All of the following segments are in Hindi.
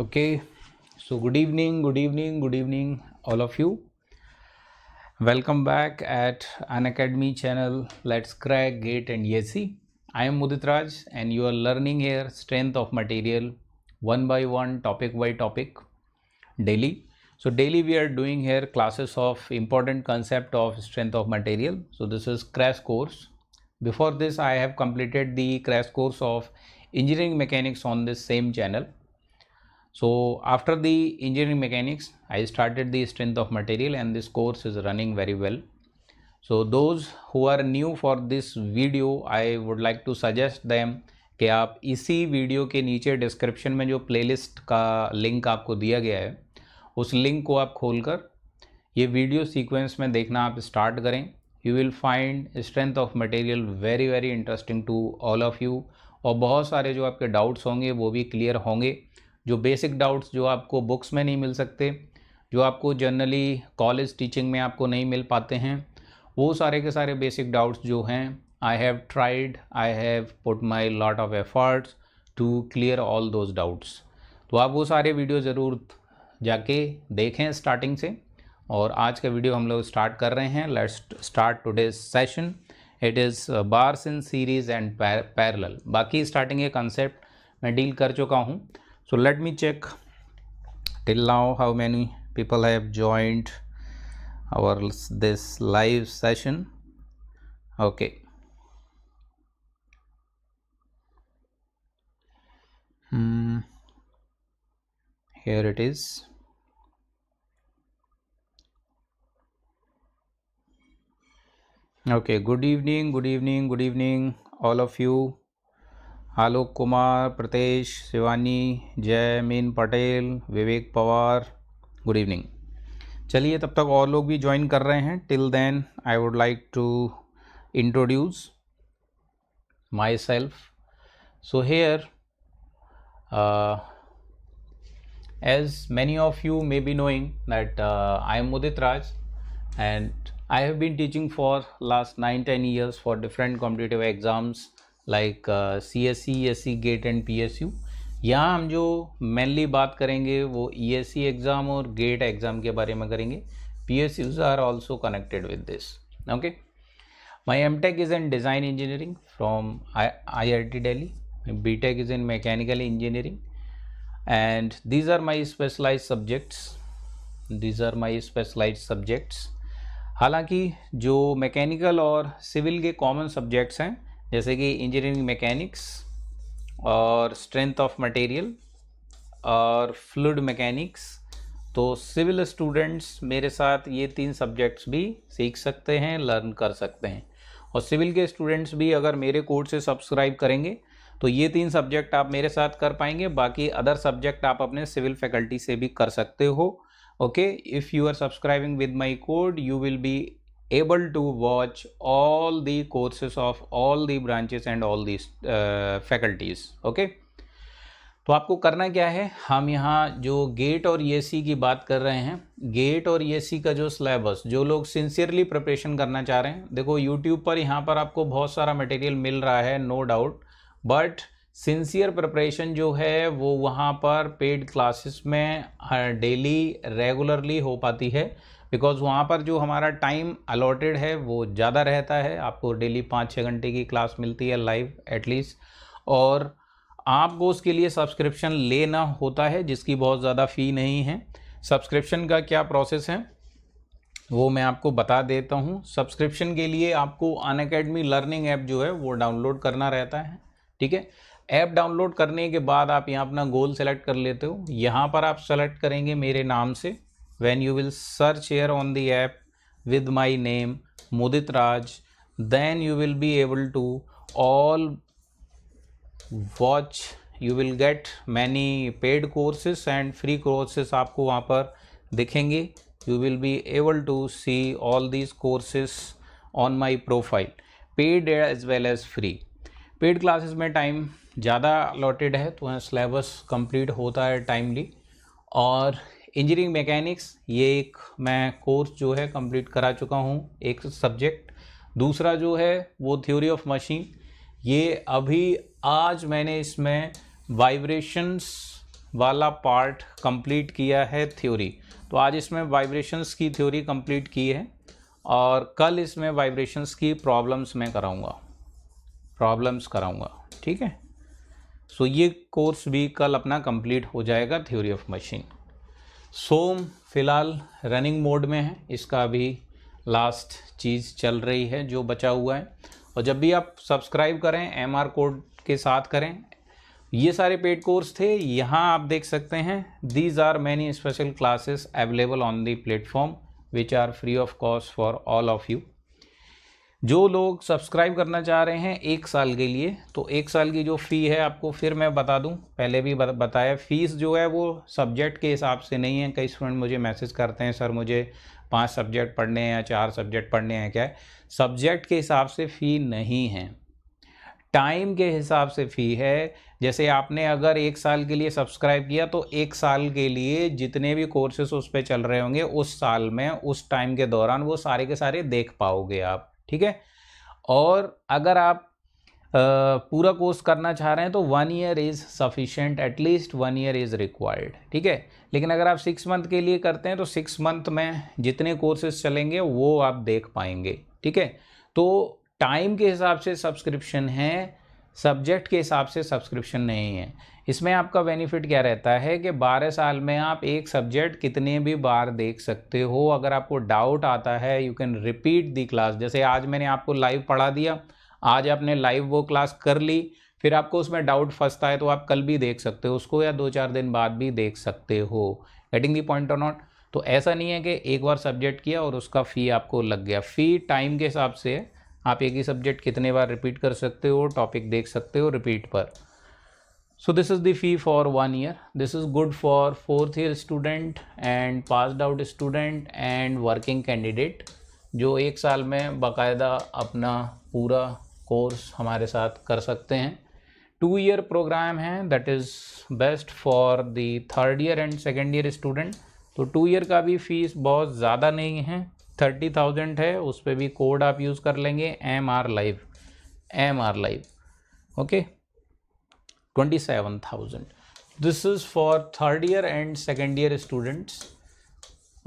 okay so good evening good evening good evening all of you welcome back at an academy channel let's crack gate and yesi i am mudit raj and you are learning here strength of material one by one topic by topic daily so daily we are doing here classes of important concept of strength of material so this is crash course before this i have completed the crash course of engineering mechanics on this same channel So after the engineering mechanics, I started the strength of material and this course is running very well. So those who are new for this video, I would like to suggest them कि आप इसी वीडियो के नीचे डिस्क्रिप्शन में जो प्लेलिस्ट का लिंक आपको दिया गया है उस लिंक को आप खोलकर ये वीडियो सीक्वेंस में देखना आप स्टार्ट करें you will find strength of material very very interesting to all of you और बहुत सारे जो आपके डाउट्स होंगे वो भी क्लियर होंगे जो बेसिक डाउट्स जो आपको बुक्स में नहीं मिल सकते जो आपको जनरली कॉलेज टीचिंग में आपको नहीं मिल पाते हैं वो सारे के सारे बेसिक डाउट्स जो हैं I have tried I have put my lot of efforts to clear all those doubts तो आप वो सारे वीडियो ज़रूर जाके देखें स्टार्टिंग से और आज का वीडियो हम लोग स्टार्ट कर रहे हैं let's start today's session it is bars in series and parallel बाकी स्टार्टिंग ये कंसेप्ट मैं डील कर चुका हूँ so let me check till now how many people have joined our this live session okay hmm here it is okay good evening good evening good evening all of you Alok Kumar Pratesh Shivani Jaimin Patel Vivek Pawar good evening चलिए तब तक और लोग भी ज्वाइन कर रहे हैं till then I would like to introduce my self so here as many of you may be knowing that I am Udit Raj and I have been teaching for last nine ten years for different competitive exams like C S C S C GATE and P S U यहाँ हम जो मेनली बात करेंगे वो ई एस सी एग्ज़ाम और गेट एग्ज़ाम के बारे में करेंगे P S U's are also connected with this okay my M Tech is in design engineering from I I T Delhi B Tech is in mechanical engineering and these are my specialise subjects these are my specialise subjects हालांकि जो मैकेनिकल और सिविल के कॉमन सब्जेक्ट्स हैं जैसे कि इंजीनियरिंग मैकेनिक्स और स्ट्रेंथ ऑफ मटेरियल और फ्लूड मैकेनिक्स तो सिविल स्टूडेंट्स मेरे साथ ये तीन सब्जेक्ट्स भी सीख सकते हैं लर्न कर सकते हैं और सिविल के स्टूडेंट्स भी अगर मेरे कोर्स से सब्सक्राइब करेंगे तो ये तीन सब्जेक्ट आप मेरे साथ कर पाएंगे बाकी अदर सब्जेक्ट आप अपने सिविल फैकल्टी से भी कर सकते हो okay if you are subscribing with my code you will be able to watch all the courses of all the branches and all these uh, faculties okay तो आपको करना क्या है हम यहाँ जो गेट और ये e सी की बात कर रहे हैं गेट और ये e सी का जो सिलेबस जो लोग सिंसियरली प्रिपरेशन करना चाह रहे हैं देखो यूट्यूब पर यहाँ पर आपको बहुत सारा मटेरियल मिल रहा है no doubt but sincere preparation जो है वो वहाँ पर पेड क्लासेस में डेली हाँ, रेगुलरली हो पाती है बिकॉज़ वहाँ पर जो हमारा टाइम अलॉटेड है वो ज़्यादा रहता है आपको डेली पाँच छः घंटे की क्लास मिलती है लाइव एटलीस्ट और आपको उसके लिए सब्सक्रिप्शन लेना होता है जिसकी बहुत ज़्यादा फ़ी नहीं है सब्सक्रिप्शन का क्या प्रोसेस है वो मैं आपको बता देता हूँ सब्सक्रिप्शन के लिए आपको अन अकेडमी लर्निंग ऐप जो है वो डाउनलोड करना रहता है ठीक है ऐप डाउनलोड करने के बाद आप यहाँ अपना गोल सेलेक्ट कर लेते हो यहाँ पर आप सेलेक्ट करेंगे मेरे नाम से when you will search here on the app with my name Mudit Raj then you will be able to all watch you will get many paid courses and free courses aapko wahan par dikhenge you will be able to see all these courses on my profile paid as well as free paid classes में टाइम ज़्यादा अलॉटेड है तो सिलेबस कंप्लीट होता है टाइमली और इंजीनियरिंग मैकेनिक्स ये एक मैं कोर्स जो है कंप्लीट करा चुका हूँ एक सब्जेक्ट दूसरा जो है वो थ्योरी ऑफ मशीन ये अभी आज मैंने इसमें वाइब्रेशंस वाला पार्ट कंप्लीट किया है थ्योरी तो आज इसमें वाइब्रेशंस की थ्योरी कंप्लीट की है और कल इसमें वाइब्रेशंस की प्रॉब्लम्स मैं कराऊंगा प्रॉब्लम्स कराऊंगा ठीक है सो so, ये कोर्स भी कल अपना कंप्लीट हो जाएगा थ्योरी ऑफ मशीन सोम फिलहाल रनिंग मोड में है इसका अभी लास्ट चीज़ चल रही है जो बचा हुआ है और जब भी आप सब्सक्राइब करें एम आर कोड के साथ करें ये सारे पेड कोर्स थे यहाँ आप देख सकते हैं these are many special classes available on the platform which are free of cost for all of you जो लोग सब्सक्राइब करना चाह रहे हैं एक साल के लिए तो एक साल की जो फ़ी है आपको फिर मैं बता दूं पहले भी बताया फ़ीस जो है वो सब्जेक्ट के हिसाब से नहीं है कई स्टूडेंट मुझे मैसेज करते हैं सर मुझे पांच सब्जेक्ट पढ़ने हैं या चार सब्जेक्ट पढ़ने हैं क्या सब्जेक्ट के हिसाब से फ़ी नहीं है टाइम के हिसाब से फ़ी है जैसे आपने अगर एक साल के लिए सब्सक्राइब किया तो एक साल के लिए जितने भी कोर्सेस उस पर चल रहे होंगे उस साल में उस टाइम के दौरान वो सारे के सारे देख पाओगे आप ठीक है और अगर आप पूरा कोर्स करना चाह रहे हैं तो one year is sufficient at least one year is required ठीक है लेकिन अगर आप सिक्स मंथ के लिए करते हैं तो सिक्स मंथ में जितने कोर्सेज चलेंगे वो आप देख पाएंगे ठीक है तो टाइम के हिसाब से सब्सक्रिप्शन है सब्जेक्ट के हिसाब से सब्सक्रिप्शन नहीं है इसमें आपका बेनिफिट क्या रहता है कि 12 साल में आप एक सब्जेक्ट कितने भी बार देख सकते हो अगर आपको डाउट आता है you can repeat the class जैसे आज मैंने आपको लाइव पढ़ा दिया आज आपने लाइव वो क्लास कर ली फिर आपको उसमें डाउट फंसता है तो आप कल भी देख सकते हो उसको या दो चार दिन बाद भी देख सकते हो getting the point on not तो ऐसा नहीं है कि एक बार सब्जेक्ट किया और उसका फ़ी आपको लग गया फ़ी टाइम के हिसाब से आप एक ही सब्जेक्ट कितने बार रिपीट कर सकते हो टॉपिक देख सकते हो रिपीट पर so this is the fee for one year this is good for fourth year student and passed out student and working candidate जो एक साल में बाकायदा अपना पूरा कोर्स हमारे साथ कर सकते हैं टू ईयर प्रोग्राम है that is best for the third year and second year student तो टू ईयर का भी फीस बहुत ज़्यादा नहीं है थर्टी थाउजेंड है उस पर भी कोड आप यूज़ कर लेंगे M R live M R live okay 27000 this is for third year and second year students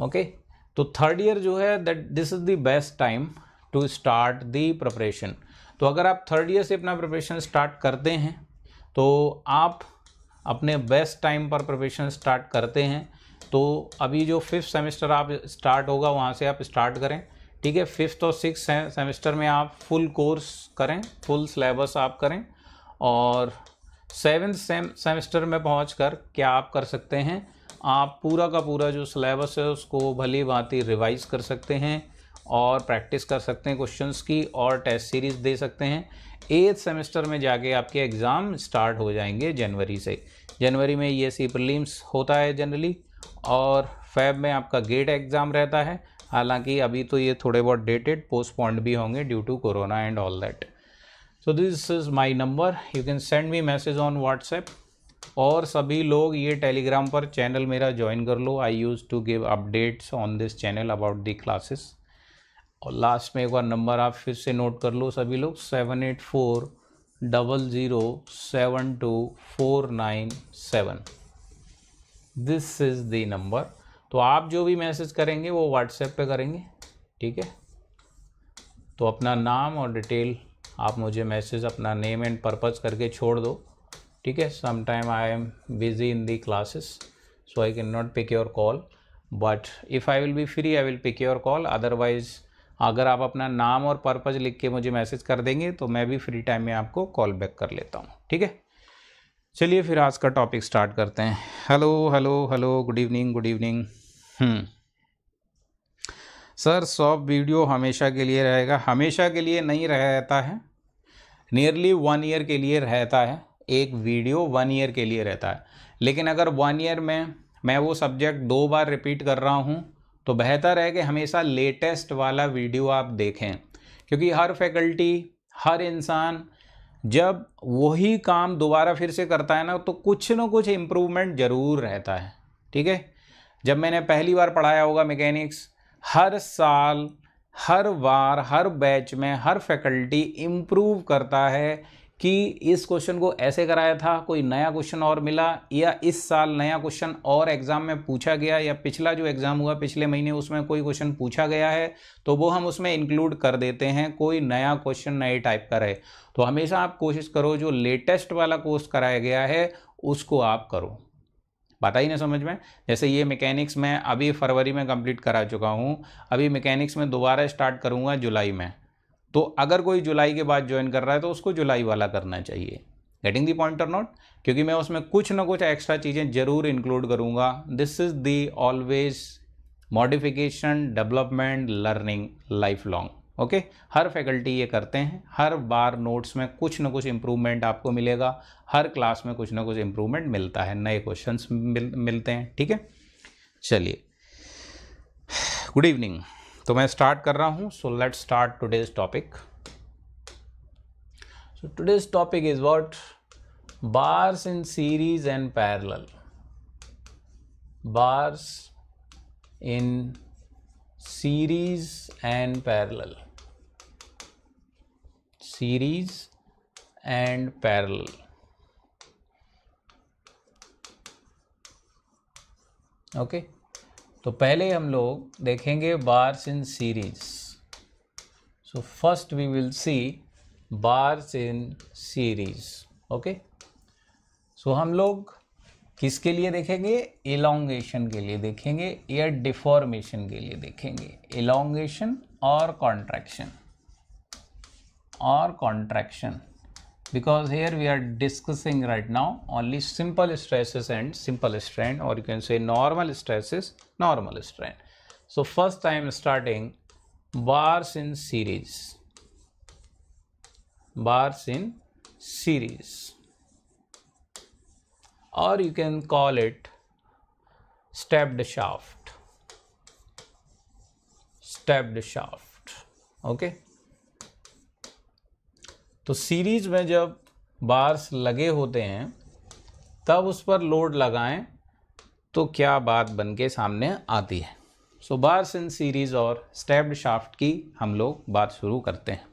okay तो थर्ड ईयर जो है that this is the best time to start the preparation तो अगर आप थर्ड ईयर से अपना प्रिपरेशन स्टार्ट करते हैं तो आप अपने बेस्ट टाइम पर प्रिपरेशन स्टार्ट करते हैं तो अभी जो फिफ्थ सेमेस्टर आप स्टार्ट होगा वहाँ से आप स्टार्ट करें ठीक है फिफ्थ और सिक्स सेमेस्टर में आप फुल कोर्स करें फुल सिलेबस आप करें और सेवेंथ सेम सेमेस्टर में पहुँच कर क्या आप कर सकते हैं आप पूरा का पूरा जो सिलेबस है उसको भली भांति रिवाइज कर सकते हैं और प्रैक्टिस कर सकते हैं क्वेश्चंस की और टेस्ट सीरीज़ दे सकते हैं एथ सेमेस्टर में जाके आपके एग्ज़ाम स्टार्ट हो जाएंगे जनवरी से जनवरी में ये सी प्रीलिम्स होता है जनरली और फैब में आपका गेट एग्ज़ाम रहता है हालांकि अभी तो ये थोड़े बहुत डेटेड पोस्टपोन्ड भी होंगे due to corona and all that so this is my number you can send me message on WhatsApp और सभी लोग ये टेलीग्राम पर चैनल मेरा ज्वाइन कर लो I use to give updates on this channel about the classes और लास्ट में एक बार नंबर आप फिर से नोट कर लो सभी लोग seven eight four double zero seven two four nine seven this is the number तो आप जो भी मैसेज करेंगे वो व्हाट्सएप पे करेंगे ठीक है तो अपना नाम और डिटेल आप मुझे मैसेज अपना नेम एंड पर्पज़ करके छोड़ दो ठीक है sometime I am busy in the classes so I can not pick your call but if I will be free I will pick your call otherwise अगर आप अपना नाम और पर्पज़ लिख के मुझे मैसेज कर देंगे तो मैं भी फ्री टाइम में आपको कॉल बैक कर लेता हूँ ठीक है चलिए फिर आज का टॉपिक स्टार्ट करते हैं hello hello hello good evening good evening hmm sir सॉप वीडियो हमेशा के लिए रहेगा हमेशा के लिए नहीं रहता है नियरली वन ईयर के लिए रहता है एक वीडियो वन ईयर के लिए रहता है लेकिन अगर वन ईयर में मैं वो सब्जेक्ट दो बार रिपीट कर रहा हूँ तो बेहतर है कि हमेशा लेटेस्ट वाला वीडियो आप देखें क्योंकि हर फैकल्टी हर इंसान जब वही काम दोबारा फिर से करता है ना तो कुछ ना कुछ इम्प्रूवमेंट ज़रूर रहता है ठीक है जब मैंने पहली बार पढ़ाया होगा मैकेनिक्स हर साल हर बार हर बैच में हर फैकल्टी इम्प्रूव करता है कि इस क्वेश्चन को ऐसे कराया था कोई नया क्वेश्चन और मिला या इस साल नया क्वेश्चन और एग्ज़ाम में पूछा गया या पिछला जो एग्ज़ाम हुआ पिछले महीने उसमें कोई क्वेश्चन पूछा गया है तो वो हम उसमें इंक्लूड कर देते हैं कोई नया क्वेश्चन नए टाइप का रहे तो हमेशा आप कोशिश करो जो लेटेस्ट वाला कोर्स कराया गया है उसको आप करो पता ही ना समझ में जैसे ये मैकेनिक्स मैं अभी फरवरी में कंप्लीट करा चुका हूँ अभी मैकेनिक्स में दोबारा स्टार्ट करूँगा जुलाई में तो अगर कोई जुलाई के बाद ज्वाइन कर रहा है तो उसको जुलाई वाला करना चाहिए गेटिंग दी पॉइंट और नॉट क्योंकि मैं उसमें कुछ ना कुछ एक्स्ट्रा चीज़ें ज़रूर इंक्लूड करूँगा this is the always modification development learning life long okay okay? हर फैकल्टी ये करते हैं हर बार नोट्स में कुछ ना कुछ इम्प्रूवमेंट आपको मिलेगा हर क्लास में कुछ ना कुछ इम्प्रूवमेंट मिलता है नए क्वेश्चंस मिल मिलते हैं ठीक है चलिए गुड इवनिंग तो मैं स्टार्ट कर रहा हूँ so let start today's topic so today's topic is what bars in series and parallel bars in series and parallel series and parallel okay तो पहले हम लोग देखेंगे bars in series so first we will see bars in series okay so हम लोग किसके लिए देखेंगे एलोंगेशन के लिए देखेंगे या डिफॉर्मेशन के लिए देखेंगे एलोंगेशन और contraction or contraction because here we are discussing right now only simple stresses and simple strain or you can say normal stresses normal strain so first i am starting bars in series bars in series or you can call it stepped shaft stepped shaft okay तो सीरीज में जब बार्स लगे होते हैं तब उस पर लोड लगाएं तो क्या बात बन के सामने आती है सो बार्स इन सीरीज और स्टेप्ड शाफ्ट की हम लोग बात शुरू करते हैं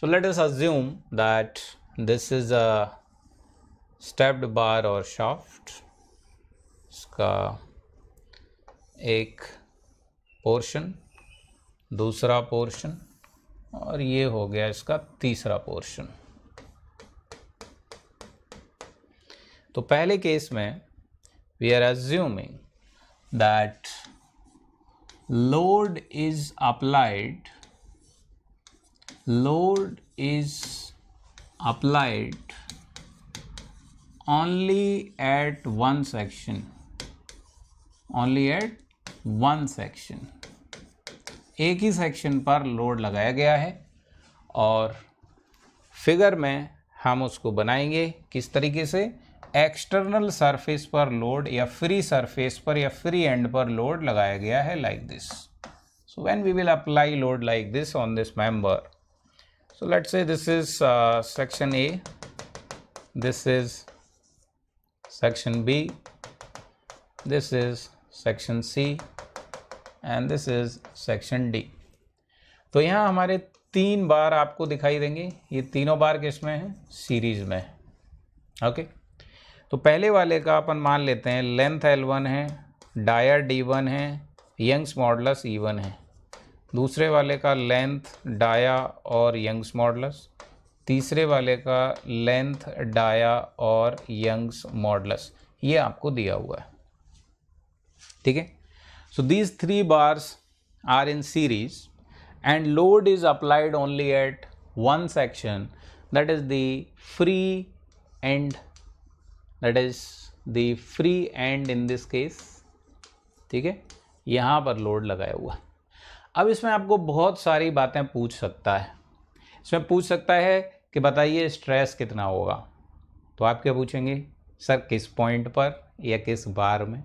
so let us assume that this is a stepped bar और शाफ्ट इसका एक पोर्शन दूसरा पोर्शन और ये हो गया इसका तीसरा पोर्शन तो पहले केस में we are assuming that load is applied load is applied only at one section only at one section एक ही सेक्शन पर लोड लगाया गया है और फिगर में हम उसको बनाएंगे किस तरीके से एक्सटर्नल सरफेस पर लोड या फ्री सरफेस पर या फ्री एंड पर लोड लगाया गया है like this so when we will apply load like this on this member so let's say this is section A this is section B this is section C and this is section D तो यहाँ हमारे तीन बार आपको दिखाई देंगे ये तीनों बार किस में है सीरीज में ओके तो पहले वाले का अपन मान लेते हैं लेंथ एल वन है डायर डी वन है यंग्स मॉडलस ई वन है दूसरे वाले का लेंथ डाया और यंग्स मॉडलस तीसरे वाले का लेंथ डाया और यंग्स मॉडलस ये आपको दिया हुआ है ठीक है So these three bars are in series and load is applied only at one section that is the free end that is the free end in this case ठीक है यहाँ पर लोड लगाया हुआ अब इसमें आपको बहुत सारी बातें पूछ सकता है इसमें पूछ सकता है कि बताइए स्ट्रेस कितना होगा तो आप क्या पूछेंगे सर किस पॉइंट पर या किस बार में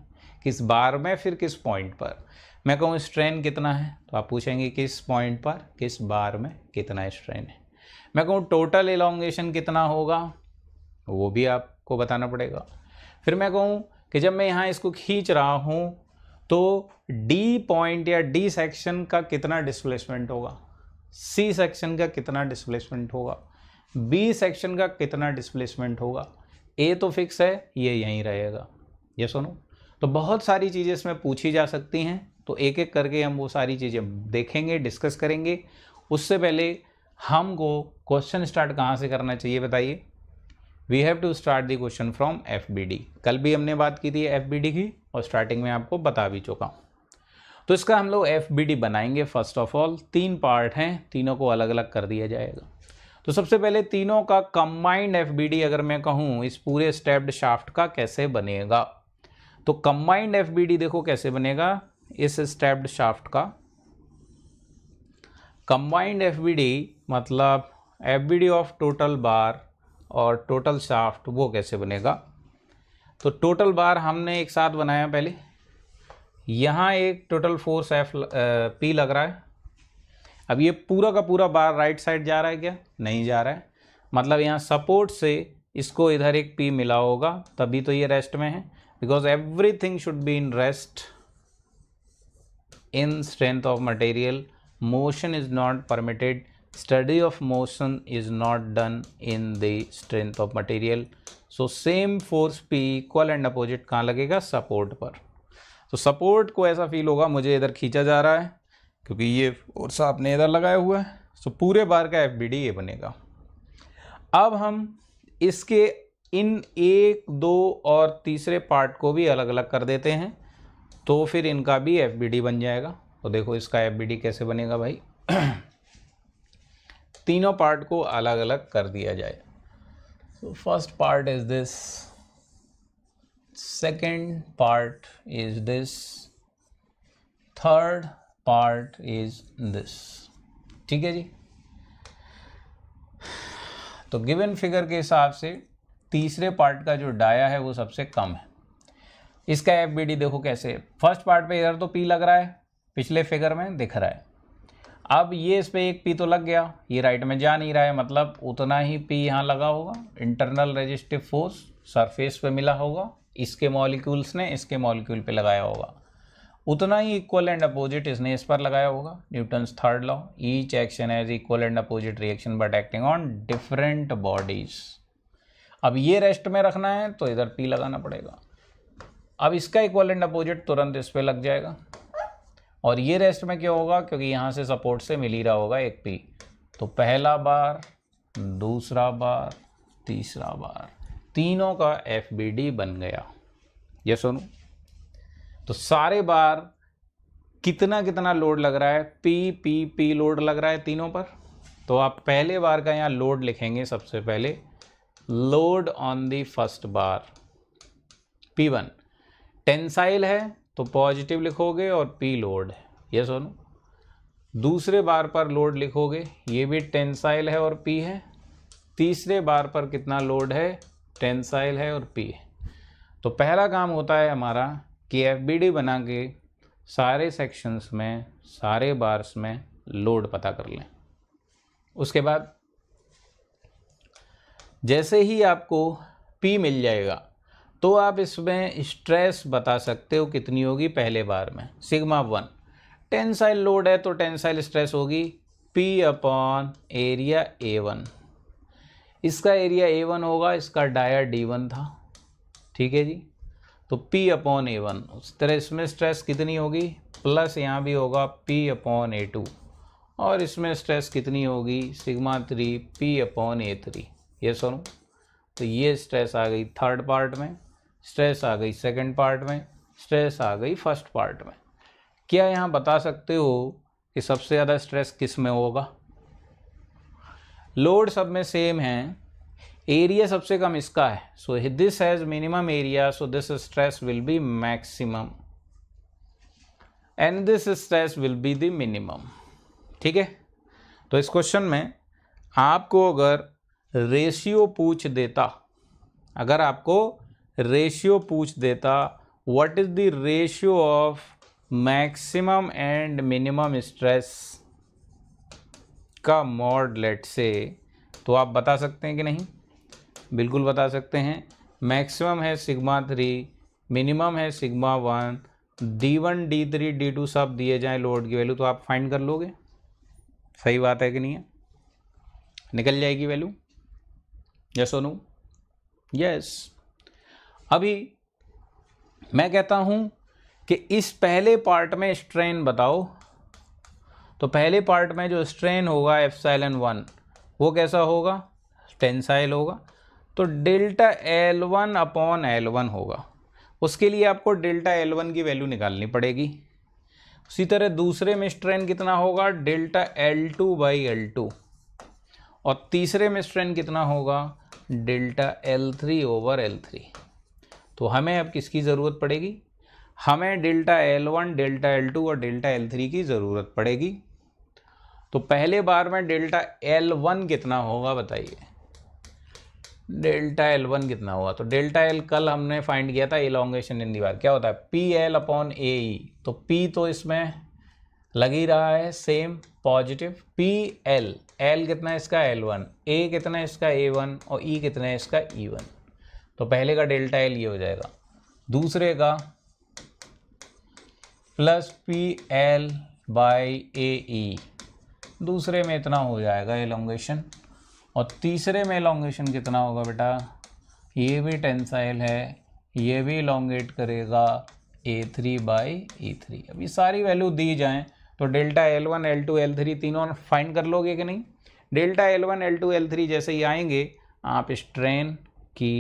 किस बार में फिर किस पॉइंट पर मैं कहूँ स्ट्रेन कितना है तो आप पूछेंगे किस पॉइंट पर किस बार में कितना स्ट्रेन है मैं कहूँ टोटल एलोंगेशन कितना होगा वो भी आपको बताना पड़ेगा फिर मैं कहूँ कि जब मैं यहाँ इसको खींच रहा हूँ तो डी पॉइंट या डी सेक्शन का कितना डिस्प्लेसमेंट होगा सी सेक्शन का कितना डिस्प्लेसमेंट होगा बी सेक्शन का कितना डिस्प्लेसमेंट होगा ए तो फिक्स है ये यहीं रहेगा ये सुनो तो बहुत सारी चीज़ें इसमें पूछी जा सकती हैं तो एक एक करके हम वो सारी चीज़ें देखेंगे डिस्कस करेंगे उससे पहले हमको क्वेश्चन स्टार्ट कहाँ से करना चाहिए बताइए we have to start the question from F कल भी हमने बात की थी एफ की और स्टार्टिंग में आपको बता भी चुका हूँ तो इसका हम लोग एफ बनाएंगे फर्स्ट ऑफ ऑल तीन पार्ट हैं तीनों को अलग अलग कर दिया जाएगा तो सबसे पहले तीनों का कंबाइंड एफ अगर मैं कहूँ इस पूरे स्टेप्ड शाफ्ट का कैसे बनेगा तो कंबाइंड एफ देखो कैसे बनेगा इस स्टेप्ड शाफ्ट का कंबाइंड एफ मतलब एफ ऑफ टोटल बार और टोटल शाफ्ट वो कैसे बनेगा तो टोटल बार हमने एक साथ बनाया पहले यहाँ एक टोटल फोर्स एफ पी लग रहा है अब ये पूरा का पूरा बार राइट साइड जा रहा है क्या नहीं जा रहा है मतलब यहाँ सपोर्ट से इसको इधर एक पी मिला होगा तभी तो ये रेस्ट में है because everything should be in rest in strength of material motion is not permitted study of motion is not done in the strength of material so same force p equal and opposite kahan lagega support par तो support को ऐसा feel होगा मुझे इधर खींचा जा रहा है क्योंकि ये फोर्स आपने इधर लगाया हुआ है सो पूरे बार का एफ ये बनेगा अब हम इसके इन एक दो और तीसरे पार्ट को भी अलग अलग कर देते हैं तो फिर इनका भी एफ बन जाएगा तो देखो इसका एफ कैसे बनेगा भाई तीनों पार्ट को अलग अलग कर दिया जाए so first part is this second part is this third part is this ठीक है जी तो गिवन फिगर के हिसाब से तीसरे पार्ट का जो डाया है वो सबसे कम है इसका एफ देखो कैसे फर्स्ट पार्ट पे इधर तो पी लग रहा है पिछले फिगर में दिख रहा है अब ये इस पर एक पी तो लग गया ये राइट में जा नहीं रहा है मतलब उतना ही पी यहाँ लगा होगा इंटरनल रजिस्टिव फोर्स सरफेस पे मिला होगा इसके मॉलिक्यूल्स ने इसके मॉलिक्यूल पे लगाया होगा उतना ही इक्वल एंड अपोजिट इसने इस पर लगाया होगा Newton's third law each action as equal and opposite reaction but acting on different bodies अब ये रेस्ट में रखना है तो इधर पी लगाना पड़ेगा अब इसका इक्वलेंट अपोजिट तुरंत इस पर लग जाएगा और ये रेस्ट में क्या होगा क्योंकि यहाँ से सपोर्ट से मिल ही रहा होगा एक पी तो पहला बार दूसरा बार तीसरा बार तीनों का एफ बन गया ये सुनो तो सारे बार कितना कितना लोड लग रहा है पी पी पी लोड लग रहा है तीनों पर तो आप पहले बार का यहाँ लोड लिखेंगे सबसे पहले load on the first bar P one tensile है तो पॉजिटिव लिखोगे और पी लोड है ये सोनू दूसरे बार पर लोड लिखोगे ये भी टेंसाइल है और पी है तीसरे बार पर कितना लोड है टेंसाइल है और पी है तो पहला काम होता है हमारा कि एफ बना के सारे सेक्शंस में सारे बार्स में लोड पता कर लें उसके बाद जैसे ही आपको पी मिल जाएगा तो आप इसमें स्ट्रेस बता सकते हो कितनी होगी पहले बार में सिग्मा वन टेंसाइल लोड है तो टेंसाइल स्ट्रेस होगी P upon area A one इसका एरिया ए वन होगा इसका डायर डी वन था ठीक है जी तो पी अपॉन ए वन उस तरह इसमें स्ट्रेस कितनी होगी प्लस यहाँ भी होगा पी अपॉन ए टू और इसमें स्ट्रेस कितनी होगी sigma three P upon A three ये सुनो तो ये स्ट्रेस आ गई थर्ड पार्ट में स्ट्रेस आ गई सेकंड पार्ट में स्ट्रेस आ गई फर्स्ट पार्ट में क्या यहाँ बता सकते हो कि सबसे ज़्यादा स्ट्रेस किस में होगा लोड सब में सेम है एरिया सबसे कम इसका है so this has minimum area so this stress will be maximum and this stress will be the minimum ठीक है तो इस क्वेश्चन में आपको अगर रेशियो पूछ देता अगर आपको रेशियो पूछ देता what is the ratio of maximum and minimum stress का मॉड लेट से तो आप बता सकते हैं कि नहीं बिल्कुल बता सकते हैं मैक्सिमम है सिग्मा थ्री मिनिमम है sigma one D one D three D two सब दिए जाएं लोड की वैल्यू तो आप फाइंड कर लोगे सही बात है कि नहीं है निकल जाएगी वैल्यू यस और नो यस अभी मैं कहता हूं कि इस पहले पार्ट में स्ट्रेन बताओ तो पहले पार्ट में जो स्ट्रेन होगा एफ एन वन वो कैसा होगा टेंसाइल होगा तो delta L one upon L one होगा उसके लिए आपको डेल्टा एल वन की वैल्यू निकालनी पड़ेगी उसी तरह दूसरे में स्ट्रेन कितना होगा delta L two by L two और तीसरे में स्ट्रेन कितना होगा delta L three over L three तो हमें अब किसकी ज़रूरत पड़ेगी हमें delta L one delta L two और डेल्टा एल थ्री की ज़रूरत पड़ेगी तो पहले बार में डेल्टा एल वन कितना होगा बताइए डेल्टा एल वन कितना होगा तो डेल्टा एल कल हमने फाइंड किया था एलोंगेशन इन दीवार क्या होता है P L upon A E तो पी तो इसमें लग ही रहा है same positive P L L कितना है इसका एल वन ए कितना है इसका ए वन और ई e कितना है इसका ई e वन तो पहले का डेल्टा एल ये हो जाएगा दूसरे का plus P L by A E दूसरे में इतना हो जाएगा एलोंगेशन और तीसरे में एलोंगेशन कितना होगा बेटा ये भी टेंसाइल है ये भी एलोंगेट करेगा A three by E three अब ये सारी वैल्यू दी जाएँ तो delta L one L two L three तीनों फाइंड कर लोगे कि नहीं delta L one L two L three जैसे ही आएंगे आप स्ट्रेन की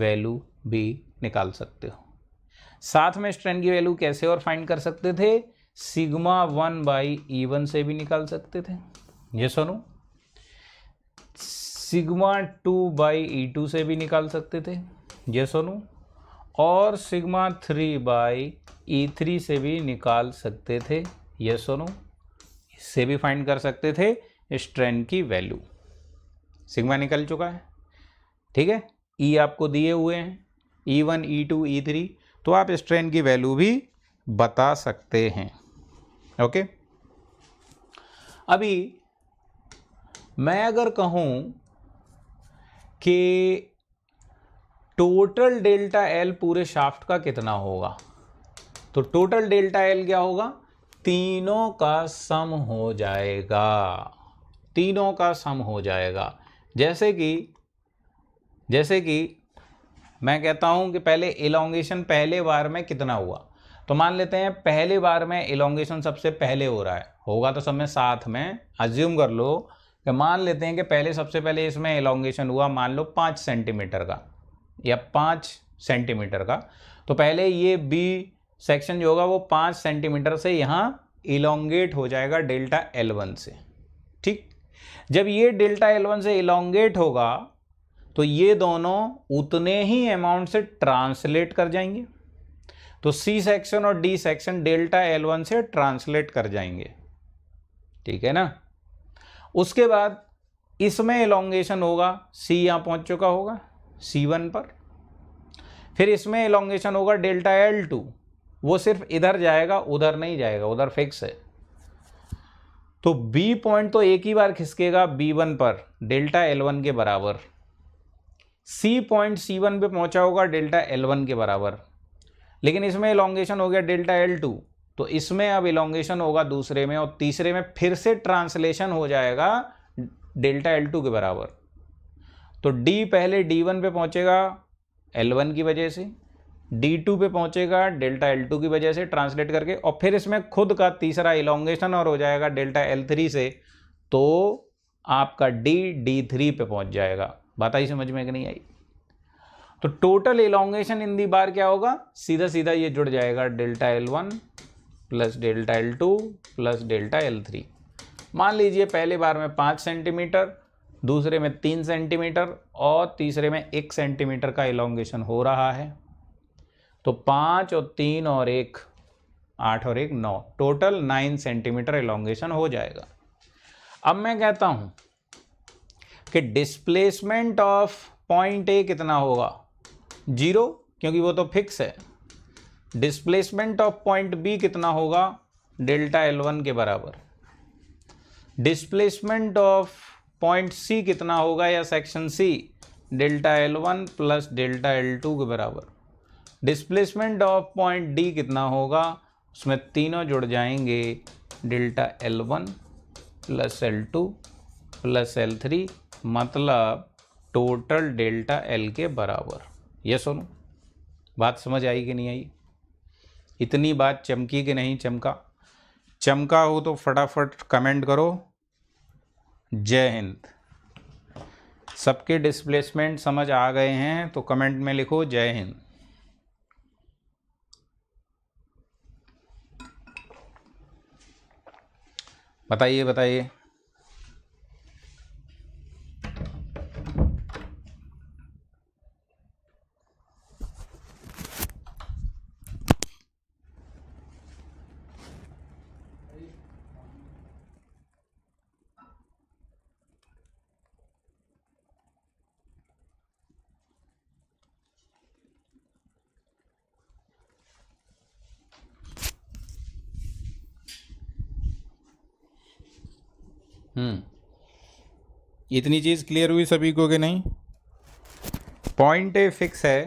वैल्यू भी निकाल सकते हो साथ में स्ट्रेन की वैल्यू कैसे और फाइंड कर सकते थे sigma one by E one से भी निकाल सकते थे ये सोनू sigma two by E two से भी निकाल सकते थे ये सोनू और sigma three by E three से भी निकाल सकते थे यस और नो इससे भी फाइंड कर सकते थे स्ट्रेंड की वैल्यू सिग्मा निकल चुका है ठीक है ई e आपको दिए हुए हैं E one E two E three तो आप स्ट्रेन की वैल्यू भी बता सकते हैं ओके अभी मैं अगर कहूँ कि टोटल डेल्टा एल पूरे शाफ्ट का कितना होगा तो टोटल डेल्टा एल क्या होगा तीनों का सम हो जाएगा तीनों का सम हो जाएगा जैसे कि जैसे कि मैं कहता हूं कि पहले इलोंगेशन पहले बार में कितना हुआ तो मान लेते हैं पहले बार में इलोंगेशन सबसे पहले हो रहा है होगा तो सब में साथ में अज्यूम कर लो कि मान लेते हैं कि पहले सबसे पहले इसमें एलोंगेशन हुआ मान लो पाँच सेंटीमीटर का या पाँच सेंटीमीटर का तो पहले ये बी सेक्शन जो होगा वो पाँच सेंटीमीटर से यहाँ इलोंगेट हो जाएगा डेल्टा एल वन से ठीक जब ये डेल्टा एल वन से इलोंगेट होगा तो ये दोनों उतने ही अमाउंट से ट्रांसलेट कर जाएंगे तो सी सेक्शन और D section delta L one से ट्रांसलेट कर जाएंगे ठीक है ना उसके बाद इसमें एलोंगेशन होगा सी यहाँ पहुँच चुका होगा सी वन पर फिर इसमें एलोंगेशन होगा डेल्टा एल टू वो सिर्फ इधर जाएगा उधर नहीं जाएगा उधर फिक्स है तो बी पॉइंट तो एक ही बार खिसकेगा बी वन पर डेल्टा L1 के बराबर सी पॉइंट सी वन पर पहुंचा होगा डेल्टा L1 के बराबर लेकिन इसमें इलांगेशन हो गया डेल्टा एल टू तो इसमें अब इलांगेशन होगा दूसरे में और तीसरे में फिर से ट्रांसलेशन हो जाएगा डेल्टा एल टू के बराबर तो डी पहले डी वन पे पहुंचेगा L1 की वजह से डी टू पे पहुंचेगा डेल्टा एल टू की वजह से ट्रांसलेट करके और फिर इसमें खुद का तीसरा इलोंगेशन और हो जाएगा डेल्टा एल थ्री से तो आपका डी डी थ्री पे पहुंच जाएगा बात आई समझ में कि नहीं आई तो टोटल इलोंगेशन इन दी बार क्या होगा सीधा सीधा ये जुड़ जाएगा delta L one plus delta L two plus delta L three मान लीजिए पहले बार में पाँच सेंटीमीटर दूसरे में तीन सेंटीमीटर और तीसरे में एक सेंटीमीटर का इलोंगेशन हो रहा है तो पाँच और तीन और एक आठ और एक नौ टोटल नाइन सेंटीमीटर एलोंगेशन हो जाएगा अब मैं कहता हूँ कि डिस्प्लेसमेंट ऑफ पॉइंट ए कितना होगा जीरो क्योंकि वो तो फिक्स है डिस्प्लेसमेंट ऑफ पॉइंट बी कितना होगा डेल्टा एल वन के बराबर डिस्प्लेसमेंट ऑफ पॉइंट सी कितना होगा या section C delta L one plus delta L two के बराबर डिस्प्लेसमेंट ऑफ पॉइंट डी कितना होगा उसमें तीनों जुड़ जाएंगे delta L one plus L two plus L three मतलब टोटल डेल्टा एल के बराबर ये सोनू बात समझ आई कि नहीं आई इतनी बात चमकी कि नहीं चमका चमका हो तो फटाफट कमेंट करो जय हिंद सबके डिस्प्लेसमेंट समझ आ गए हैं तो कमेंट में लिखो जय हिंद बताइए बताइए इतनी चीज़ क्लियर हुई सभी को कि नहीं पॉइंट ए फिक्स है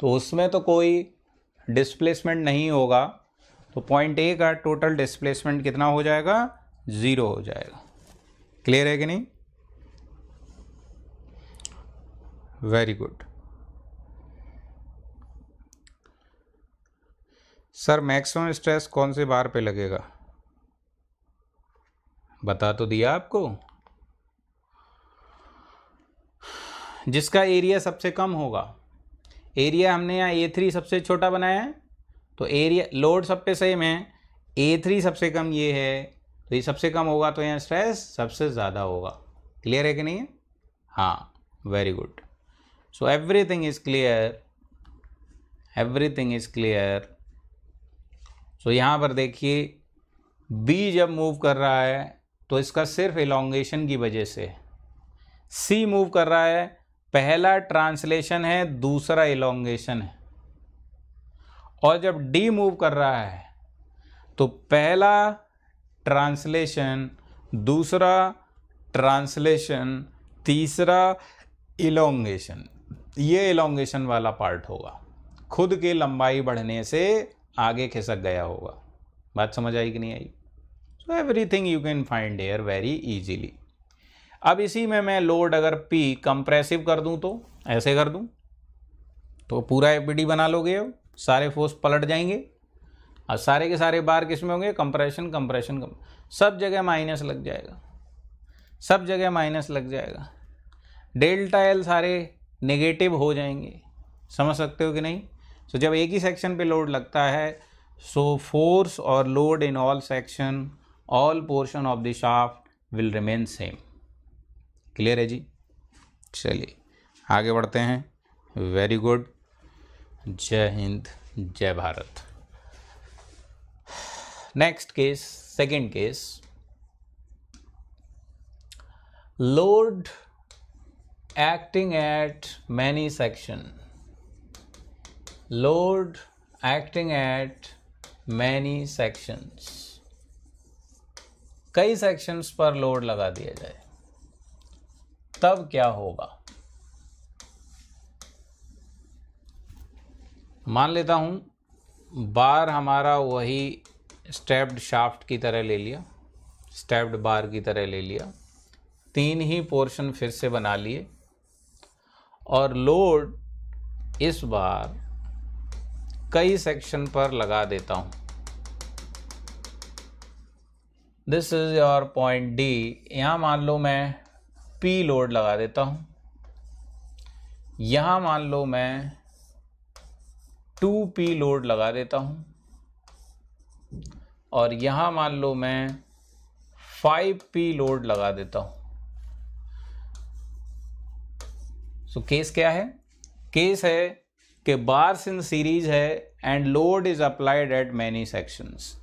तो उसमें तो कोई डिस्प्लेसमेंट नहीं होगा तो पॉइंट ए का टोटल डिस्प्लेसमेंट कितना हो जाएगा ज़ीरो हो जाएगा क्लियर है कि नहीं very good sir maximum stress कौन से बार पे लगेगा बता तो दिया आपको जिसका एरिया सबसे कम होगा एरिया हमने यहाँ ए थ्री सबसे छोटा बनाया है तो एरिया लोड सब पे सेम है ए थ्री सबसे कम ये है तो ये सबसे कम होगा तो यहाँ स्ट्रेस सबसे ज़्यादा होगा क्लियर है कि नहीं हाँ very good so everything is clear everything is clear so यहाँ पर देखिए बी जब मूव कर रहा है तो इसका सिर्फ एलोंगेशन की वजह से सी मूव कर रहा है पहला ट्रांसलेशन है दूसरा इलोंगेशन है और जब डी मूव कर रहा है तो पहला ट्रांसलेशन दूसरा ट्रांसलेशन तीसरा इलोंगेशन ये इलोंगेशन वाला पार्ट होगा खुद की लंबाई बढ़ने से आगे खिसक गया होगा बात समझ आई कि नहीं आई so everything you can find here very easily अब इसी में मैं लोड अगर पी कंप्रेसिव कर दूं तो ऐसे कर दूं तो पूरा एफ बना लोगे अब सारे फोर्स पलट जाएंगे और सारे के सारे बार किस में होंगे कंप्रेशन कंप्रेशन कम सब जगह माइनस लग जाएगा सब जगह माइनस लग जाएगा डेल्टा एल सारे नेगेटिव हो जाएंगे समझ सकते हो कि नहीं सो जब एक ही सेक्शन पे लोड लगता है सो फोर्स और load in all section all portion of the shaft will remain same clear है जी चलिए आगे बढ़ते हैं वेरी गुड जय हिंद जय Bharat next case second case load acting at many section load acting at many sections कई सेक्शंस पर लोड लगा दिया जाए तब क्या होगा मान लेता हूं बार हमारा वही स्टेप्ड शाफ्ट की तरह ले लिया स्टेप्ड बार की तरह ले लिया तीन ही पोर्शन फिर से बना लिए और लोड इस बार कई सेक्शन पर लगा देता हूं this is your point D यहां मान लो मैं पी लोड लगा देता हूं यहां मान लो मैं टू पी लोड लगा देता हूं और यहां मान लो मैं फाइव पी लोड लगा देता हूं सो so, केस क्या है केस है कि बार्स इन सीरीज है and load is applied at many sections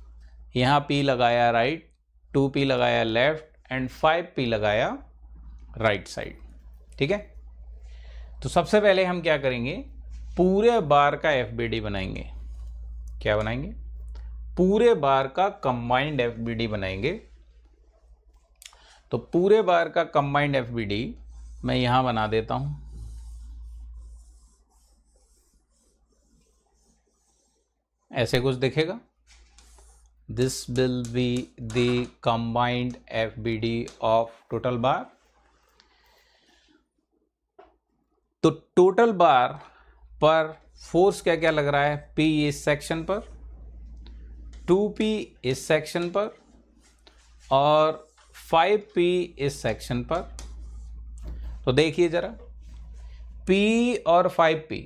यहां पी लगाया राइट टू पी लगाया लेफ्ट एंड फाइव पी लगाया राइट साइड ठीक है तो सबसे पहले हम क्या करेंगे पूरे बार का एफ बनाएंगे क्या बनाएंगे पूरे बार का कंबाइंड एफ बनाएंगे तो पूरे बार का कंबाइंड एफ मैं यहां बना देता हूं ऐसे कुछ दिखेगा this will be the combined F B D of total bar तो टोटल बार पर फोर्स क्या क्या लग रहा है पी इस सेक्शन पर टू पी इस सेक्शन पर और फाइव पी इस सेक्शन पर तो देखिए जरा पी और five P